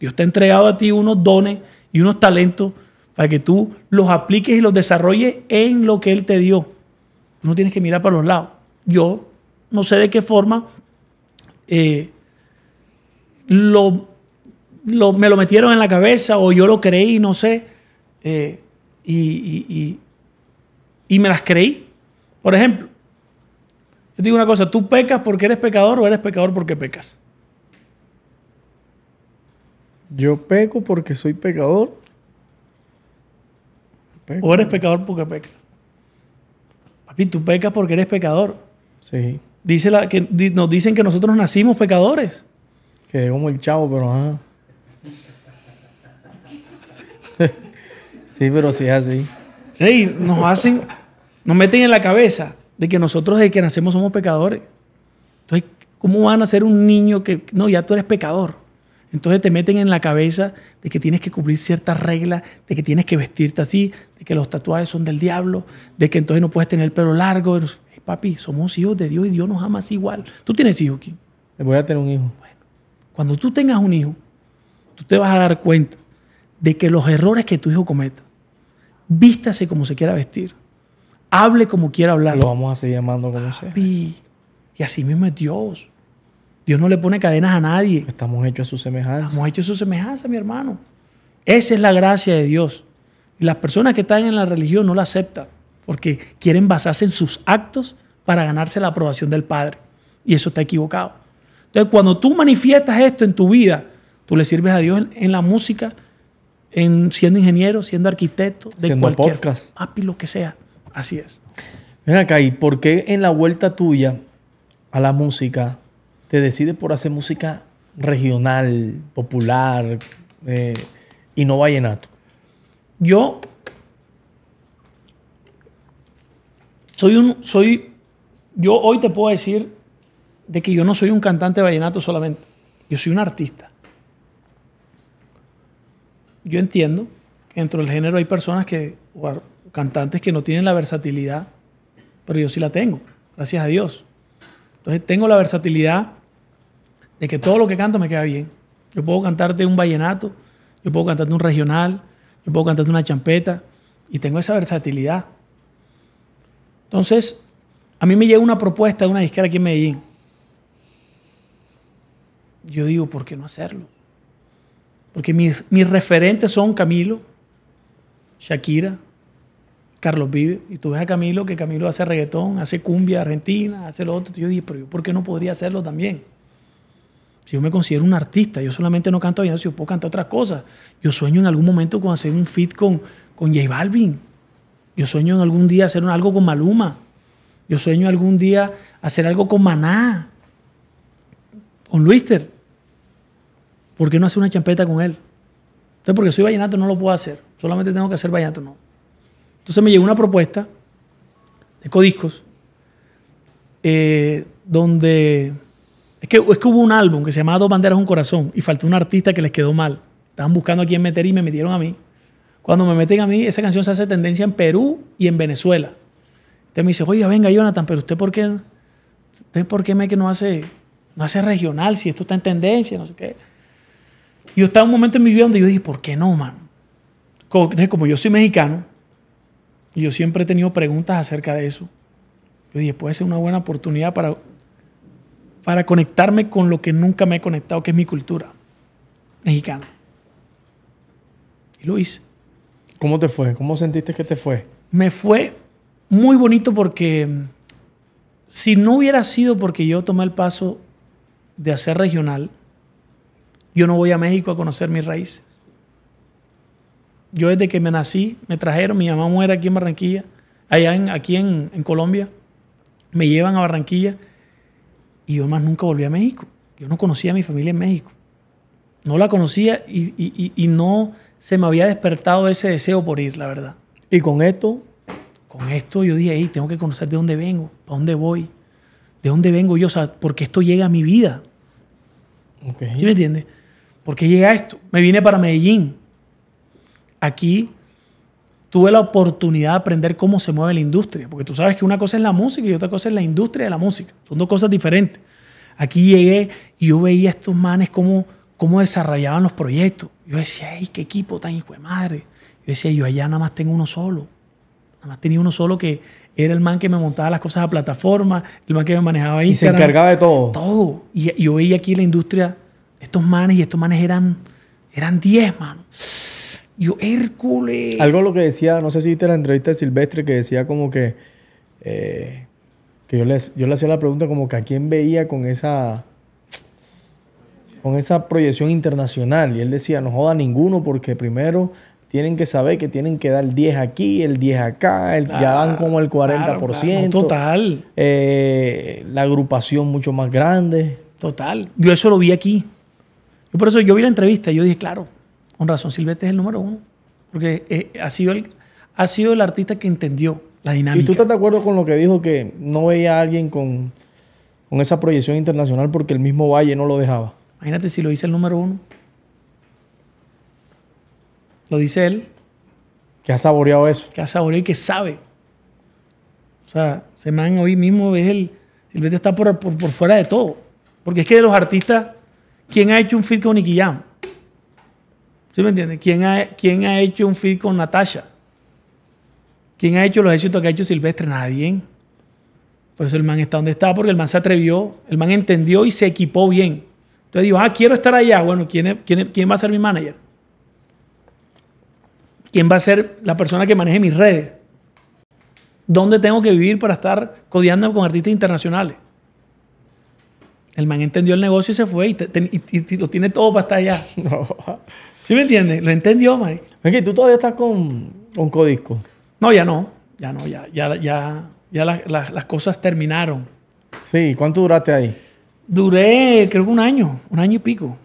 Dios te ha entregado a ti unos dones y unos talentos para que tú los apliques y los desarrolles en lo que Él te dio. No tienes que mirar para los lados. Yo no sé de qué forma eh, lo, me lo metieron en la cabeza o yo lo creí, no sé, eh, y, me las creí. Por ejemplo, yo te digo una cosa, ¿tú pecas porque eres pecador o eres pecador porque pecas? Yo peco porque soy pecador. O eres pecador porque pecas. Papi, tú pecas porque eres pecador. Sí. Dice la, que nos dicen que nosotros nacimos pecadores. Que como el chavo, pero sí, pero sí es así. Ey, nos hacen, nos meten en la cabeza de que nosotros desde que nacemos somos pecadores. Entonces, ¿cómo van a ser un niño que no, ya tú eres pecador? Entonces te meten en la cabeza de que tienes que cumplir ciertas reglas, de que tienes que vestirte así, de que los tatuajes son del diablo, de que entonces no puedes tener el pelo largo. Papi, somos hijos de Dios y Dios nos ama así igual. ¿Tú tienes hijos, Le Voy a tener un hijo. Bueno, cuando tú tengas un hijo, tú te vas a dar cuenta de que los errores que tu hijo cometa, vístase como se quiera vestir, hable como quiera hablar. Lo vamos a seguir amando como sea. Y así mismo es Dios. Dios no le pone cadenas a nadie. Estamos hechos a su semejanza. Estamos hechos a su semejanza, mi hermano. Esa es la gracia de Dios. Y las personas que están en la religión no la aceptan porque quieren basarse en sus actos para ganarse la aprobación del Padre. Y eso está equivocado. Entonces, cuando tú manifiestas esto en tu vida, tú le sirves a Dios en, la música, en siendo ingeniero, siendo arquitecto, de siendo cualquier podcast. API, lo que sea. Así es. Ven acá, ¿y por qué en la vuelta tuya a la música te decides por hacer música regional, popular eh, y no vallenato? Yo un, soy, yo hoy te puedo decir de que yo no soy un cantante de vallenato solamente, yo soy un artista. Yo entiendo que dentro del género hay personas que, o cantantes que no tienen la versatilidad, pero yo sí la tengo, gracias a Dios. Entonces tengo la versatilidad de que todo lo que canto me queda bien. Yo puedo cantarte un vallenato, yo puedo cantarte un regional, yo puedo cantarte una champeta y tengo esa versatilidad. Entonces, a mí me llega una propuesta de una disquera aquí en Medellín. Yo digo, ¿por qué no hacerlo? Porque mis, referentes son Camilo, Shakira, Carlos Vive. Y tú ves a Camilo, que Camilo hace reggaetón, hace cumbia argentina, hace lo otro. Yo dije, pero yo, ¿por qué no podría hacerlo también? Si yo me considero un artista, yo solamente no canto bien, yo puedo cantar otras cosas. Yo sueño en algún momento con hacer un fit con, con J Balvin. Yo sueño en algún día hacer algo con Maluma. Yo sueño algún día hacer algo con Maná. Con Luister. ¿Por qué no hacer una champeta con él? Entonces, porque soy vallenato no lo puedo hacer. Solamente tengo que hacer vallenato, no. Entonces me llegó una propuesta de Codiscos eh, donde... Es que, es que hubo un álbum que se llamaba Dos Banderas, Un Corazón y faltó un artista que les quedó mal. Estaban buscando a quién meter y me metieron a mí. Cuando me meten a mí, esa canción se hace tendencia en Perú y en Venezuela. Usted me dice, oiga, venga, Jonathan, pero usted por qué, usted por qué me que no hace, no hace regional si esto está en tendencia, no sé qué. Y yo estaba en un momento en mi vida donde yo dije, ¿por qué no, man? Como, yo soy mexicano, y yo siempre he tenido preguntas acerca de eso, yo dije, puede ser una buena oportunidad para, para conectarme con lo que nunca me he conectado, que es mi cultura mexicana. Y lo hice. ¿Cómo te fue? ¿Cómo sentiste que te fue? Me fue muy bonito porque mm, si no hubiera sido porque yo tomé el paso de hacer regional, yo no voy a México a conocer mis raíces. Yo desde que me nací, me trajeron, mi mamá muere aquí en Barranquilla, allá en, aquí en, Colombia, me llevan a Barranquilla y yo más nunca volví a México. Yo no conocía a mi familia en México. No la conocía y no se me había despertado ese deseo por ir, la verdad. ¿Y con esto? Con esto yo dije, hey, tengo que conocer de dónde vengo, para dónde voy, de dónde vengo yo, o sea, porque esto llega a mi vida. ¿Sí me entiendes? ¿Por qué llega esto? Me vine para Medellín. Aquí tuve la oportunidad de aprender cómo se mueve la industria, porque tú sabes que una cosa es la música y otra cosa es la industria de la música. Son dos cosas diferentes. Aquí llegué y yo veía a estos manes como cómo desarrollaban los proyectos. Yo decía, ¡ay, qué equipo tan hijo de madre! Yo decía, yo allá nada más tengo uno solo. Nada más tenía uno solo que era el man que me montaba las cosas a plataforma, el man que me manejaba Instagram. Y se encargaba de todo. Todo. Y yo veía aquí en la industria estos manes y estos manes eran eran 10, manos. Yo, Hércules. Algo lo que decía, no sé si viste la entrevista de Silvestre, que decía como que. Eh, que yo, les, yo le hacía la pregunta como que a quién veía con esa con esa proyección internacional. Y él decía, no joda ninguno porque primero tienen que saber que tienen que dar 10 aquí, el 10 acá, ya dan como el 40%. Total. Eh, la agrupación mucho más grande. Total. Yo eso lo vi aquí. Yo por eso yo vi la entrevista y yo dije, claro, con razón, Silvete es el número uno. Porque eh, ha, sido el, ha sido el artista que entendió la dinámica. ¿Y tú estás de acuerdo con lo que dijo que no veía a alguien con, con esa proyección internacional porque el mismo Valle no lo dejaba? Imagínate si lo dice el número uno. Lo dice él. Que ha saboreado eso. Que ha saboreado y que sabe. O sea, se man hoy mismo es el. Silvestre está por, por, fuera de todo. Porque es que de los artistas, ¿quién ha hecho un feed con Nicky Jam? ¿Sí me entiendes? ¿Quién ha, ¿Quién ha hecho un feed con Natasha? ¿Quién ha hecho los éxitos que ha hecho Silvestre? Nadie. Por eso el man está donde está, porque el man se atrevió, el man entendió y se equipó bien. Entonces digo, ah, quiero estar allá. Bueno, ¿quién, quién, quién va a ser mi manager? ¿Quién va a ser la persona que maneje mis redes? ¿Dónde tengo que vivir para estar codeando con artistas internacionales? El man entendió el negocio y se fue y, lo tiene todo para estar allá. ¿Sí me entiendes? Lo entendió, Mike. Es que tú todavía estás con, con Codisco. No, ya no. Ya no, ya, ya, ya, ya las cosas terminaron. Sí, ¿cuánto duraste ahí? Duré, creo que un año, un año y pico.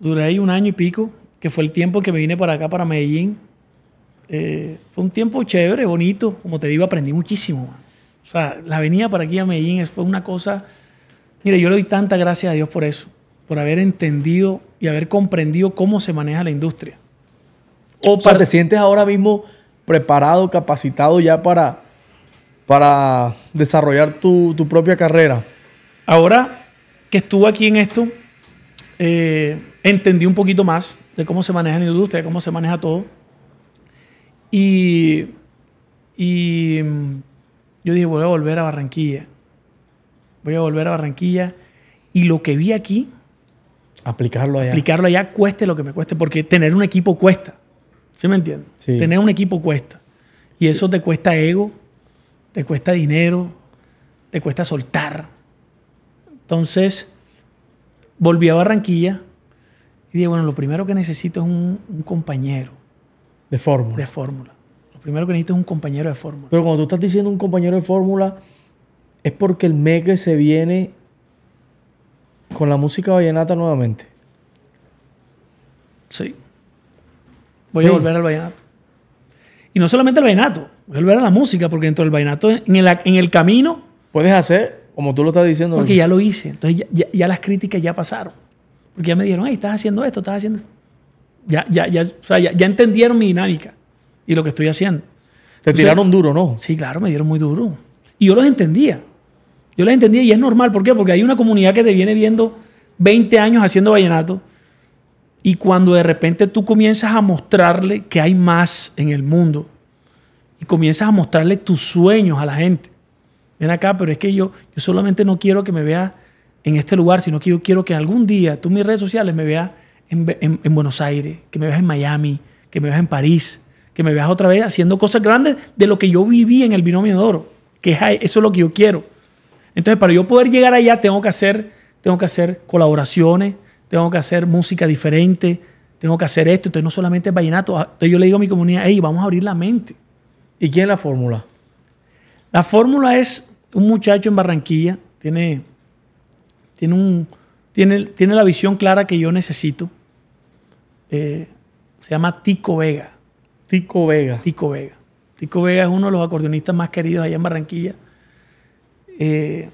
Duré ahí un año y pico, que fue el tiempo que me vine para acá, para Medellín. Eh, fue un tiempo chévere, bonito. Como te digo, aprendí muchísimo. O sea, la venida para aquí a Medellín fue una cosa... Mire, yo le doy tanta gracias a Dios por eso, por haber entendido y haber comprendido cómo se maneja la industria. O, ¿te sientes ahora mismo preparado, capacitado ya para, para desarrollar tu, tu propia carrera? Ahora que estuvo aquí en esto, eh, entendí un poquito más de cómo se maneja la industria, cómo se maneja todo. Y, mm, yo dije, voy a volver a Barranquilla. Voy a volver a Barranquilla. Y lo que vi aquí... Aplicarlo allá. Aplicarlo allá cueste lo que me cueste, porque tener un equipo cuesta. ¿Sí me entiendes? Tener un equipo cuesta. Y eso te cuesta ego, te cuesta dinero, te cuesta soltar entonces, volví a Barranquilla y dije, bueno, lo primero que necesito es un, compañero. De fórmula. De fórmula. Lo primero que necesito es un compañero de fórmula. Pero cuando tú estás diciendo un compañero de fórmula, es porque el meque se viene con la música vallenata nuevamente. Sí. Voy a volver al vallenato. Y no solamente al vallenato, voy a volver a la música, porque dentro del vallenato, en el camino... Puedes hacer como tú lo estás diciendo. Porque ya lo hice. Entonces ya, las críticas ya pasaron. Porque ya me dijeron, ay, estás haciendo esto, estás haciendo esto. Ya, ya, ya, o sea, ya, entendieron mi dinámica y lo que estoy haciendo. Te tiraron duro, ¿no? Sí, claro, me dieron muy duro. Y yo los entendía. Yo los entendía y es normal. ¿Por qué? Porque hay una comunidad que te viene viendo 20 años haciendo vallenato y cuando de repente tú comienzas a mostrarle que hay más en el mundo y comienzas a mostrarle tus sueños a la gente ven acá, pero es que yo, yo solamente no quiero que me vea en este lugar, sino que yo quiero que algún día tú en mis redes sociales me veas en, Buenos Aires, que me veas en Miami, que me veas en París, que me veas otra vez haciendo cosas grandes de lo que yo viví en el binomio de oro, que eso es lo que yo quiero. Entonces, para yo poder llegar allá, tengo que hacer, tengo que hacer colaboraciones, tengo que hacer música diferente, tengo que hacer esto. Entonces, no solamente es vallenato. Ah, entonces, yo le digo a mi comunidad, hey, vamos a abrir la mente. ¿Y quién es la fórmula? La fórmula es un muchacho en Barranquilla tiene, tiene, tiene, tiene la visión clara que yo necesito. Eh, se llama Tico Vega. Tico Vega. Tico Vega. Tico Vega es uno de los acordeonistas más queridos allá en Barranquilla. Eh,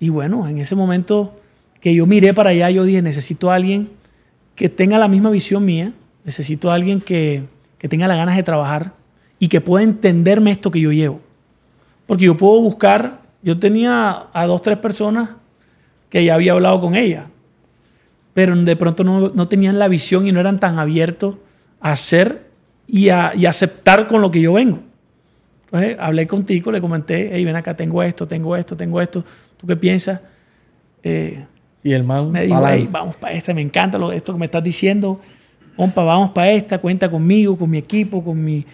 y bueno, en ese momento que yo miré para allá, yo dije, necesito a alguien que tenga la misma visión mía, necesito a alguien que, que tenga las ganas de trabajar y que pueda entenderme esto que yo llevo. Porque yo puedo buscar yo tenía a dos, tres personas que ya había hablado con ella, pero de pronto no, tenían la visión y no eran tan abiertos a hacer y, a, aceptar con lo que yo vengo. Entonces hablé contigo, le comenté, hey, ven acá, tengo esto, tengo esto, tengo esto, ¿tú qué piensas? Eh, y el man me dijo, vamos para esta, me encanta lo, esto que me estás diciendo, compa, vamos para esta, cuenta conmigo, con mi equipo, con mi,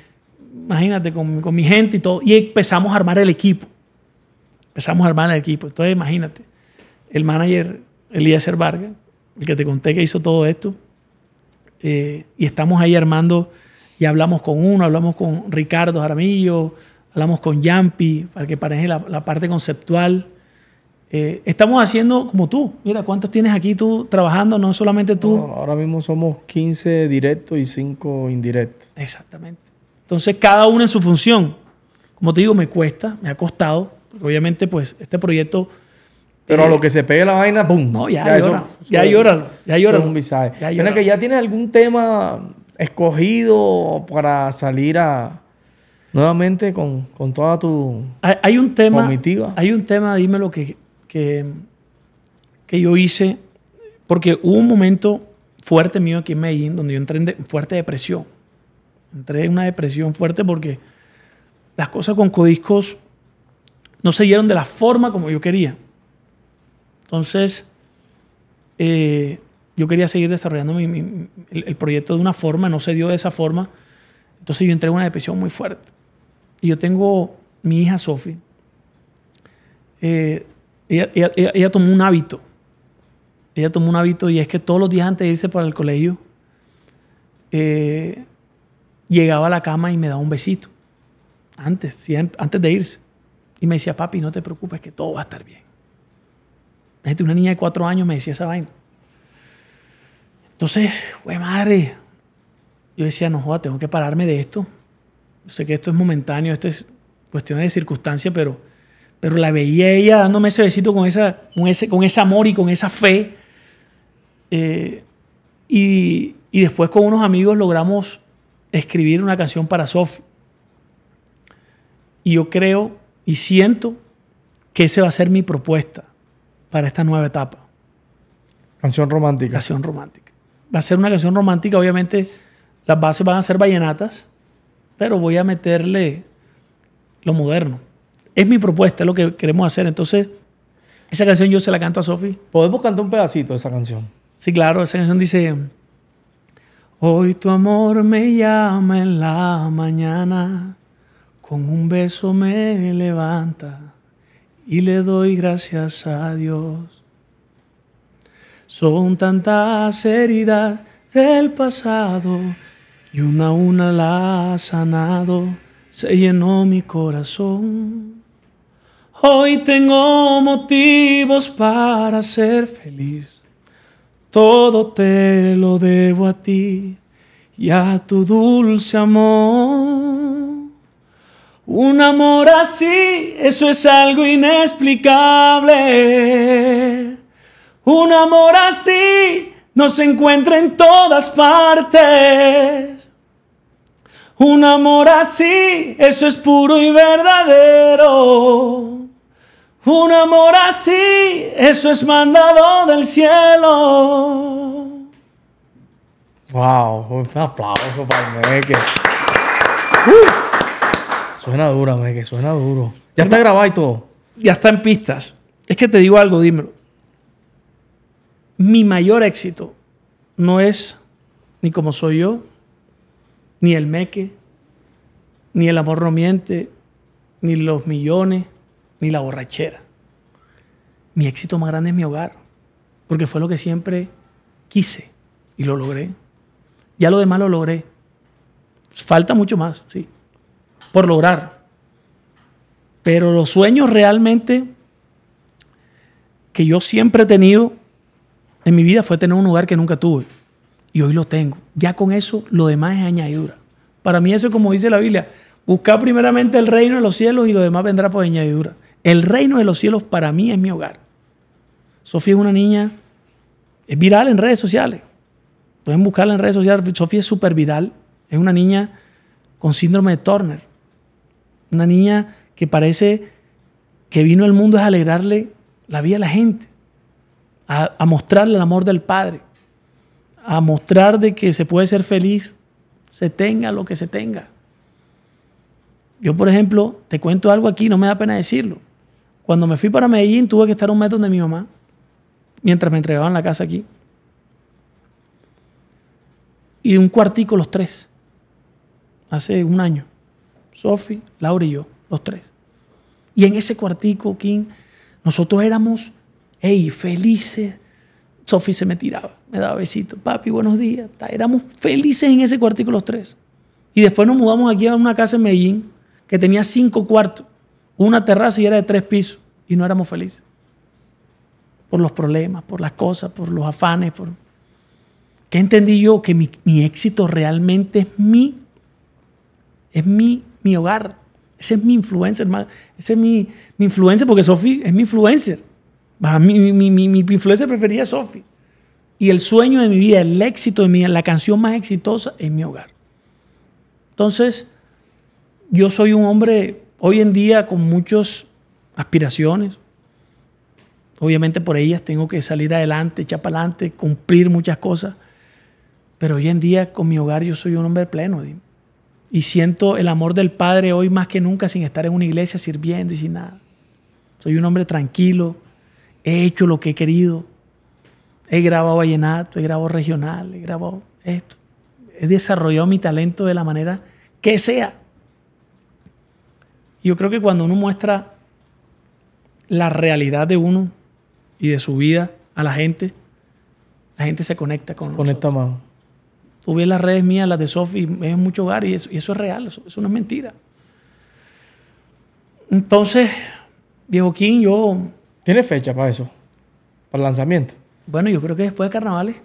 imagínate, con, con mi gente y todo. Y empezamos a armar el equipo. Empezamos a armar el equipo. Entonces, imagínate, el manager Elías Vargas, el que te conté que hizo todo esto, eh, y estamos ahí armando, y hablamos con uno, hablamos con Ricardo Jaramillo, hablamos con Yampi, para que parezca la, parte conceptual. Eh, estamos haciendo como tú. Mira, ¿cuántos tienes aquí tú trabajando? No solamente tú. ahora mismo somos 15 directos y 5 indirectos. Exactamente. Entonces, cada uno en su función. Como te digo, me cuesta, me ha costado, obviamente, pues, este proyecto... Pero a eh, lo que se pegue la vaina, ¡pum! No, ya, ya, ya, lloran. ya lloran un visaje. Ya que ya tienes algún tema escogido para salir a... Nuevamente con, toda tu... Hay, un tema... Hay un tema, dime lo que, que, yo hice. Porque hubo un momento fuerte mío aquí en Medellín donde yo entré en fuerte depresión. Entré en una depresión fuerte porque las cosas con Codiscos no se dieron de la forma como yo quería. Entonces, eh, yo quería seguir desarrollando el, proyecto de una forma, no se dio de esa forma. Entonces yo entré en una depresión muy fuerte. Y yo tengo mi hija Sophie. Eh, ella, tomó un hábito. Ella tomó un hábito y es que todos los días antes de irse para el colegio, eh, llegaba a la cama y me daba un besito. Antes, antes de irse. Y me decía, papi, no te preocupes, que todo va a estar bien. Desde una niña de cuatro años me decía esa vaina. Entonces, güey, madre, yo decía, no joda, tengo que pararme de esto. sé que esto es momentáneo, esto es cuestión de circunstancia, pero, pero la veía ella dándome ese besito con, esa, ese, amor y con esa fe. Eh, y, después con unos amigos logramos escribir una canción para Sof. Y yo creo y siento que esa va a ser mi propuesta para esta nueva etapa. Canción romántica. Canción romántica. Va a ser una canción romántica, obviamente las bases van a ser vallenatas, pero voy a meterle lo moderno. Es mi propuesta, es lo que queremos hacer. Entonces, esa canción yo se la canto a Sofi. ¿Podemos cantar un pedacito de esa canción? Sí, claro, esa canción dice, hoy tu amor me llama en la mañana con un beso me levanta y le doy gracias a Dios. Son tantas heridas del pasado y una a una la ha sanado, se llenó mi corazón. Hoy tengo motivos para ser feliz, todo te lo debo a ti y a tu dulce amor. Un amor así, eso es algo inexplicable. Un amor así no se encuentra en todas partes. Un amor así, eso es puro y verdadero. Un amor así, eso es mandado del cielo. Wow, un aplauso para el Suena duro me, que suena duro. Ya está grabado y todo. Ya está en pistas. Es que te digo algo, dímelo. Mi mayor éxito no es ni como soy yo, ni el meque, ni el amor romiente ni los millones, ni la borrachera. Mi éxito más grande es mi hogar, porque fue lo que siempre quise y lo logré. Ya lo demás lo logré. Falta mucho más, sí por lograr. Pero los sueños realmente que yo siempre he tenido en mi vida fue tener un lugar que nunca tuve. Y hoy lo tengo. Ya con eso lo demás es añadidura. Para mí eso como dice la Biblia, busca primeramente el reino de los cielos y lo demás vendrá por añadidura. El reino de los cielos para mí es mi hogar. Sofía es una niña, es viral en redes sociales. Pueden buscarla en redes sociales. Sofía es súper viral. Es una niña con síndrome de Turner. Una niña que parece que vino al mundo es alegrarle la vida a la gente, a, mostrarle el amor del Padre, a mostrar de que se puede ser feliz, se tenga lo que se tenga. Yo, por ejemplo, te cuento algo aquí, no me da pena decirlo. Cuando me fui para Medellín, tuve que estar un mes donde mi mamá, mientras me entregaban la casa aquí. Y un cuartico los tres, hace un año. Sofi, Laura y yo, los tres. Y en ese cuartico, King, nosotros éramos, hey, felices. Sofi se me tiraba, me daba besitos, papi, buenos días. Éramos felices en ese cuartico los tres. Y después nos mudamos aquí a una casa en Medellín que tenía cinco cuartos, una terraza y era de tres pisos. Y no éramos felices. Por los problemas, por las cosas, por los afanes, por... ¿Qué entendí yo? Que mi, éxito realmente es mí. es mi mi hogar. Ese es mi influencer, Ese es mi, mi influencer, porque Sofi es mi influencer. Mi, mi, mi, mi influencer preferida es Sofi. Y el sueño de mi vida, el éxito de mi vida, la canción más exitosa es mi hogar. Entonces, yo soy un hombre hoy en día con muchas aspiraciones. Obviamente por ellas tengo que salir adelante, echar para adelante, cumplir muchas cosas. Pero hoy en día con mi hogar yo soy un hombre pleno. Dime. Y siento el amor del Padre hoy más que nunca sin estar en una iglesia sirviendo y sin nada. Soy un hombre tranquilo, he hecho lo que he querido. He grabado vallenato, he grabado regional, he grabado esto. He desarrollado mi talento de la manera que sea. Yo creo que cuando uno muestra la realidad de uno y de su vida a la gente, la gente se conecta con se Conecta más. Tú las redes mías, las de Sofi, en mucho hogar y eso, es real, eso, no es mentira. Entonces, viejo King, yo... ¿Tiene fecha para eso? ¿Para el lanzamiento? Bueno, yo creo que después de carnavales.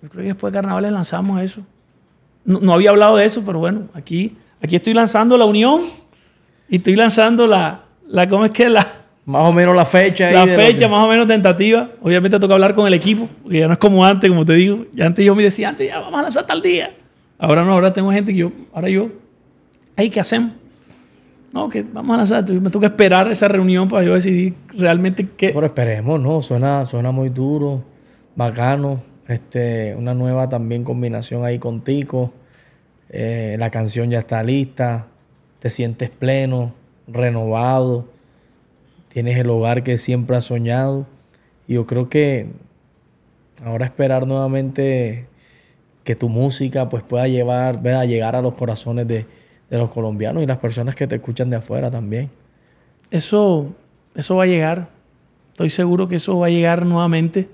Yo creo que después de carnavales lanzamos eso. No, había hablado de eso, pero bueno, aquí, aquí estoy lanzando la unión y estoy lanzando la, la ¿cómo es que? La, más o menos la fecha. La fecha, más o menos tentativa. Obviamente toca hablar con el equipo, porque ya no es como antes, como te digo. Ya antes yo me decía, antes ya vamos a lanzar tal día. Ahora no, ahora tengo gente que yo, ahora yo, ahí ¿qué hacemos? No, que vamos a lanzar. Me toca esperar esa reunión para yo decidir realmente qué. Pero esperemos, ¿no? Suena, suena muy duro, bacano. Este, una nueva también combinación ahí contigo eh, la canción ya está lista. Te sientes pleno, renovado tienes el hogar que siempre has soñado. Y yo creo que ahora esperar nuevamente que tu música pues pueda llevar, a llegar a los corazones de, los colombianos y las personas que te escuchan de afuera también. Eso, eso va a llegar. Estoy seguro que eso va a llegar nuevamente.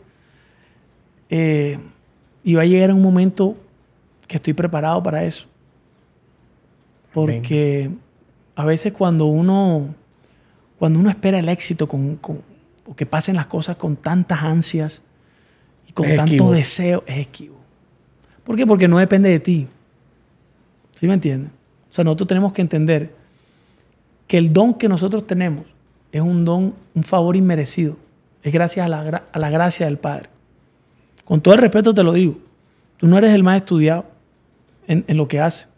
Eh, y va a llegar un momento que estoy preparado para eso. Porque a veces cuando uno cuando uno espera el éxito con, o que pasen las cosas con tantas ansias y con tanto deseo, es esquivo. ¿Por qué? Porque no depende de ti. ¿Sí me entiendes? O sea, nosotros tenemos que entender que el don que nosotros tenemos es un don, un favor inmerecido. Es gracias a la, gracia del Padre. Con todo el respeto te lo digo. Tú no eres el más estudiado en, en lo que haces.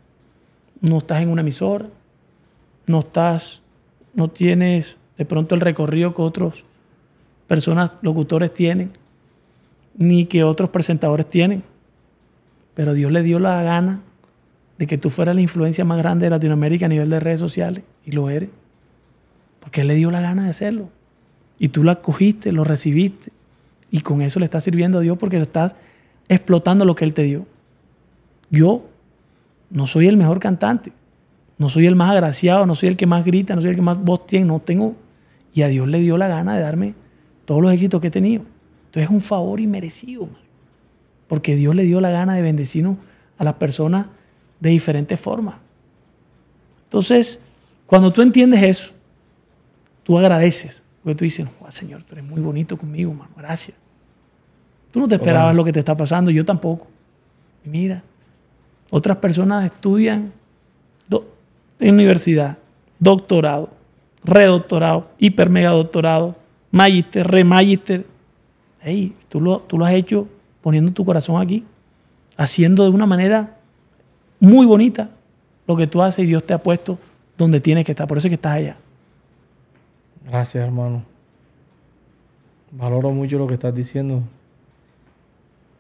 No estás en una emisora, no estás no tienes de pronto el recorrido que otros personas, locutores tienen, ni que otros presentadores tienen. Pero Dios le dio la gana de que tú fueras la influencia más grande de Latinoamérica a nivel de redes sociales, y lo eres. Porque Él le dio la gana de hacerlo. Y tú lo acogiste, lo recibiste, y con eso le estás sirviendo a Dios porque le estás explotando lo que Él te dio. Yo no soy el mejor cantante, no soy el más agraciado, no soy el que más grita, no soy el que más voz tiene, no tengo. Y a Dios le dio la gana de darme todos los éxitos que he tenido. Entonces es un favor inmerecido, man. porque Dios le dio la gana de bendecirnos a las personas de diferentes formas. Entonces, cuando tú entiendes eso, tú agradeces, porque tú dices, Señor, tú eres muy bonito conmigo, man. gracias. Tú no te esperabas lo que te está pasando, yo tampoco. mira, otras personas estudian en universidad, doctorado, redoctorado, hiper mega doctorado, magister, remagister. Hey, tú lo, tú lo has hecho poniendo tu corazón aquí, haciendo de una manera muy bonita lo que tú haces y Dios te ha puesto donde tienes que estar. Por eso es que estás allá. Gracias, hermano. Valoro mucho lo que estás diciendo.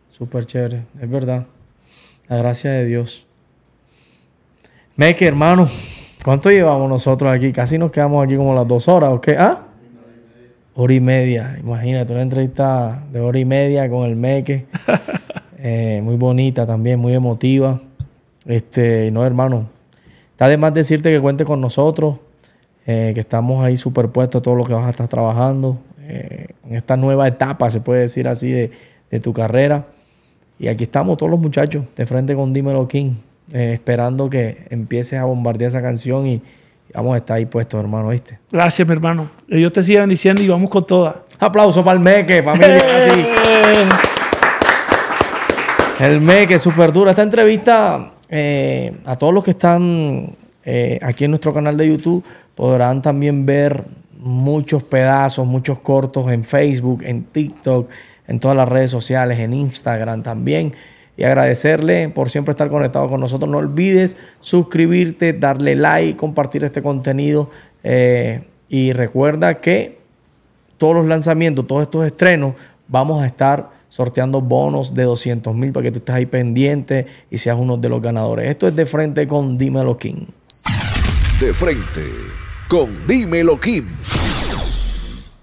Súper chévere, es verdad. La gracia de Dios. Meque, hermano, ¿cuánto llevamos nosotros aquí? Casi nos quedamos aquí como las dos horas, ¿ok? ¿Ah? Hora y media. Imagínate, una entrevista de hora y media con el Meque. Eh, muy bonita también, muy emotiva. Este, no, hermano. Está de más decirte que cuente con nosotros, eh, que estamos ahí superpuestos a todo lo que vas a estar trabajando. Eh, en esta nueva etapa, se puede decir así, de, de tu carrera. Y aquí estamos todos los muchachos, de frente con Dímelo King. Eh, esperando que empieces a bombardear esa canción y vamos a estar ahí puestos, hermano, ¿viste? Gracias, mi hermano. Que te siga bendiciendo y vamos con todas. Aplauso para el Meque, familia. así. El Meque, súper duro. Esta entrevista, eh, a todos los que están eh, aquí en nuestro canal de YouTube, podrán también ver muchos pedazos, muchos cortos en Facebook, en TikTok, en todas las redes sociales, en Instagram también y agradecerle por siempre estar conectado con nosotros. No olvides suscribirte, darle like, compartir este contenido eh, y recuerda que todos los lanzamientos, todos estos estrenos, vamos a estar sorteando bonos de 200 mil para que tú estés ahí pendiente y seas uno de los ganadores. Esto es De Frente con Dímelo King. De Frente con Dímelo King.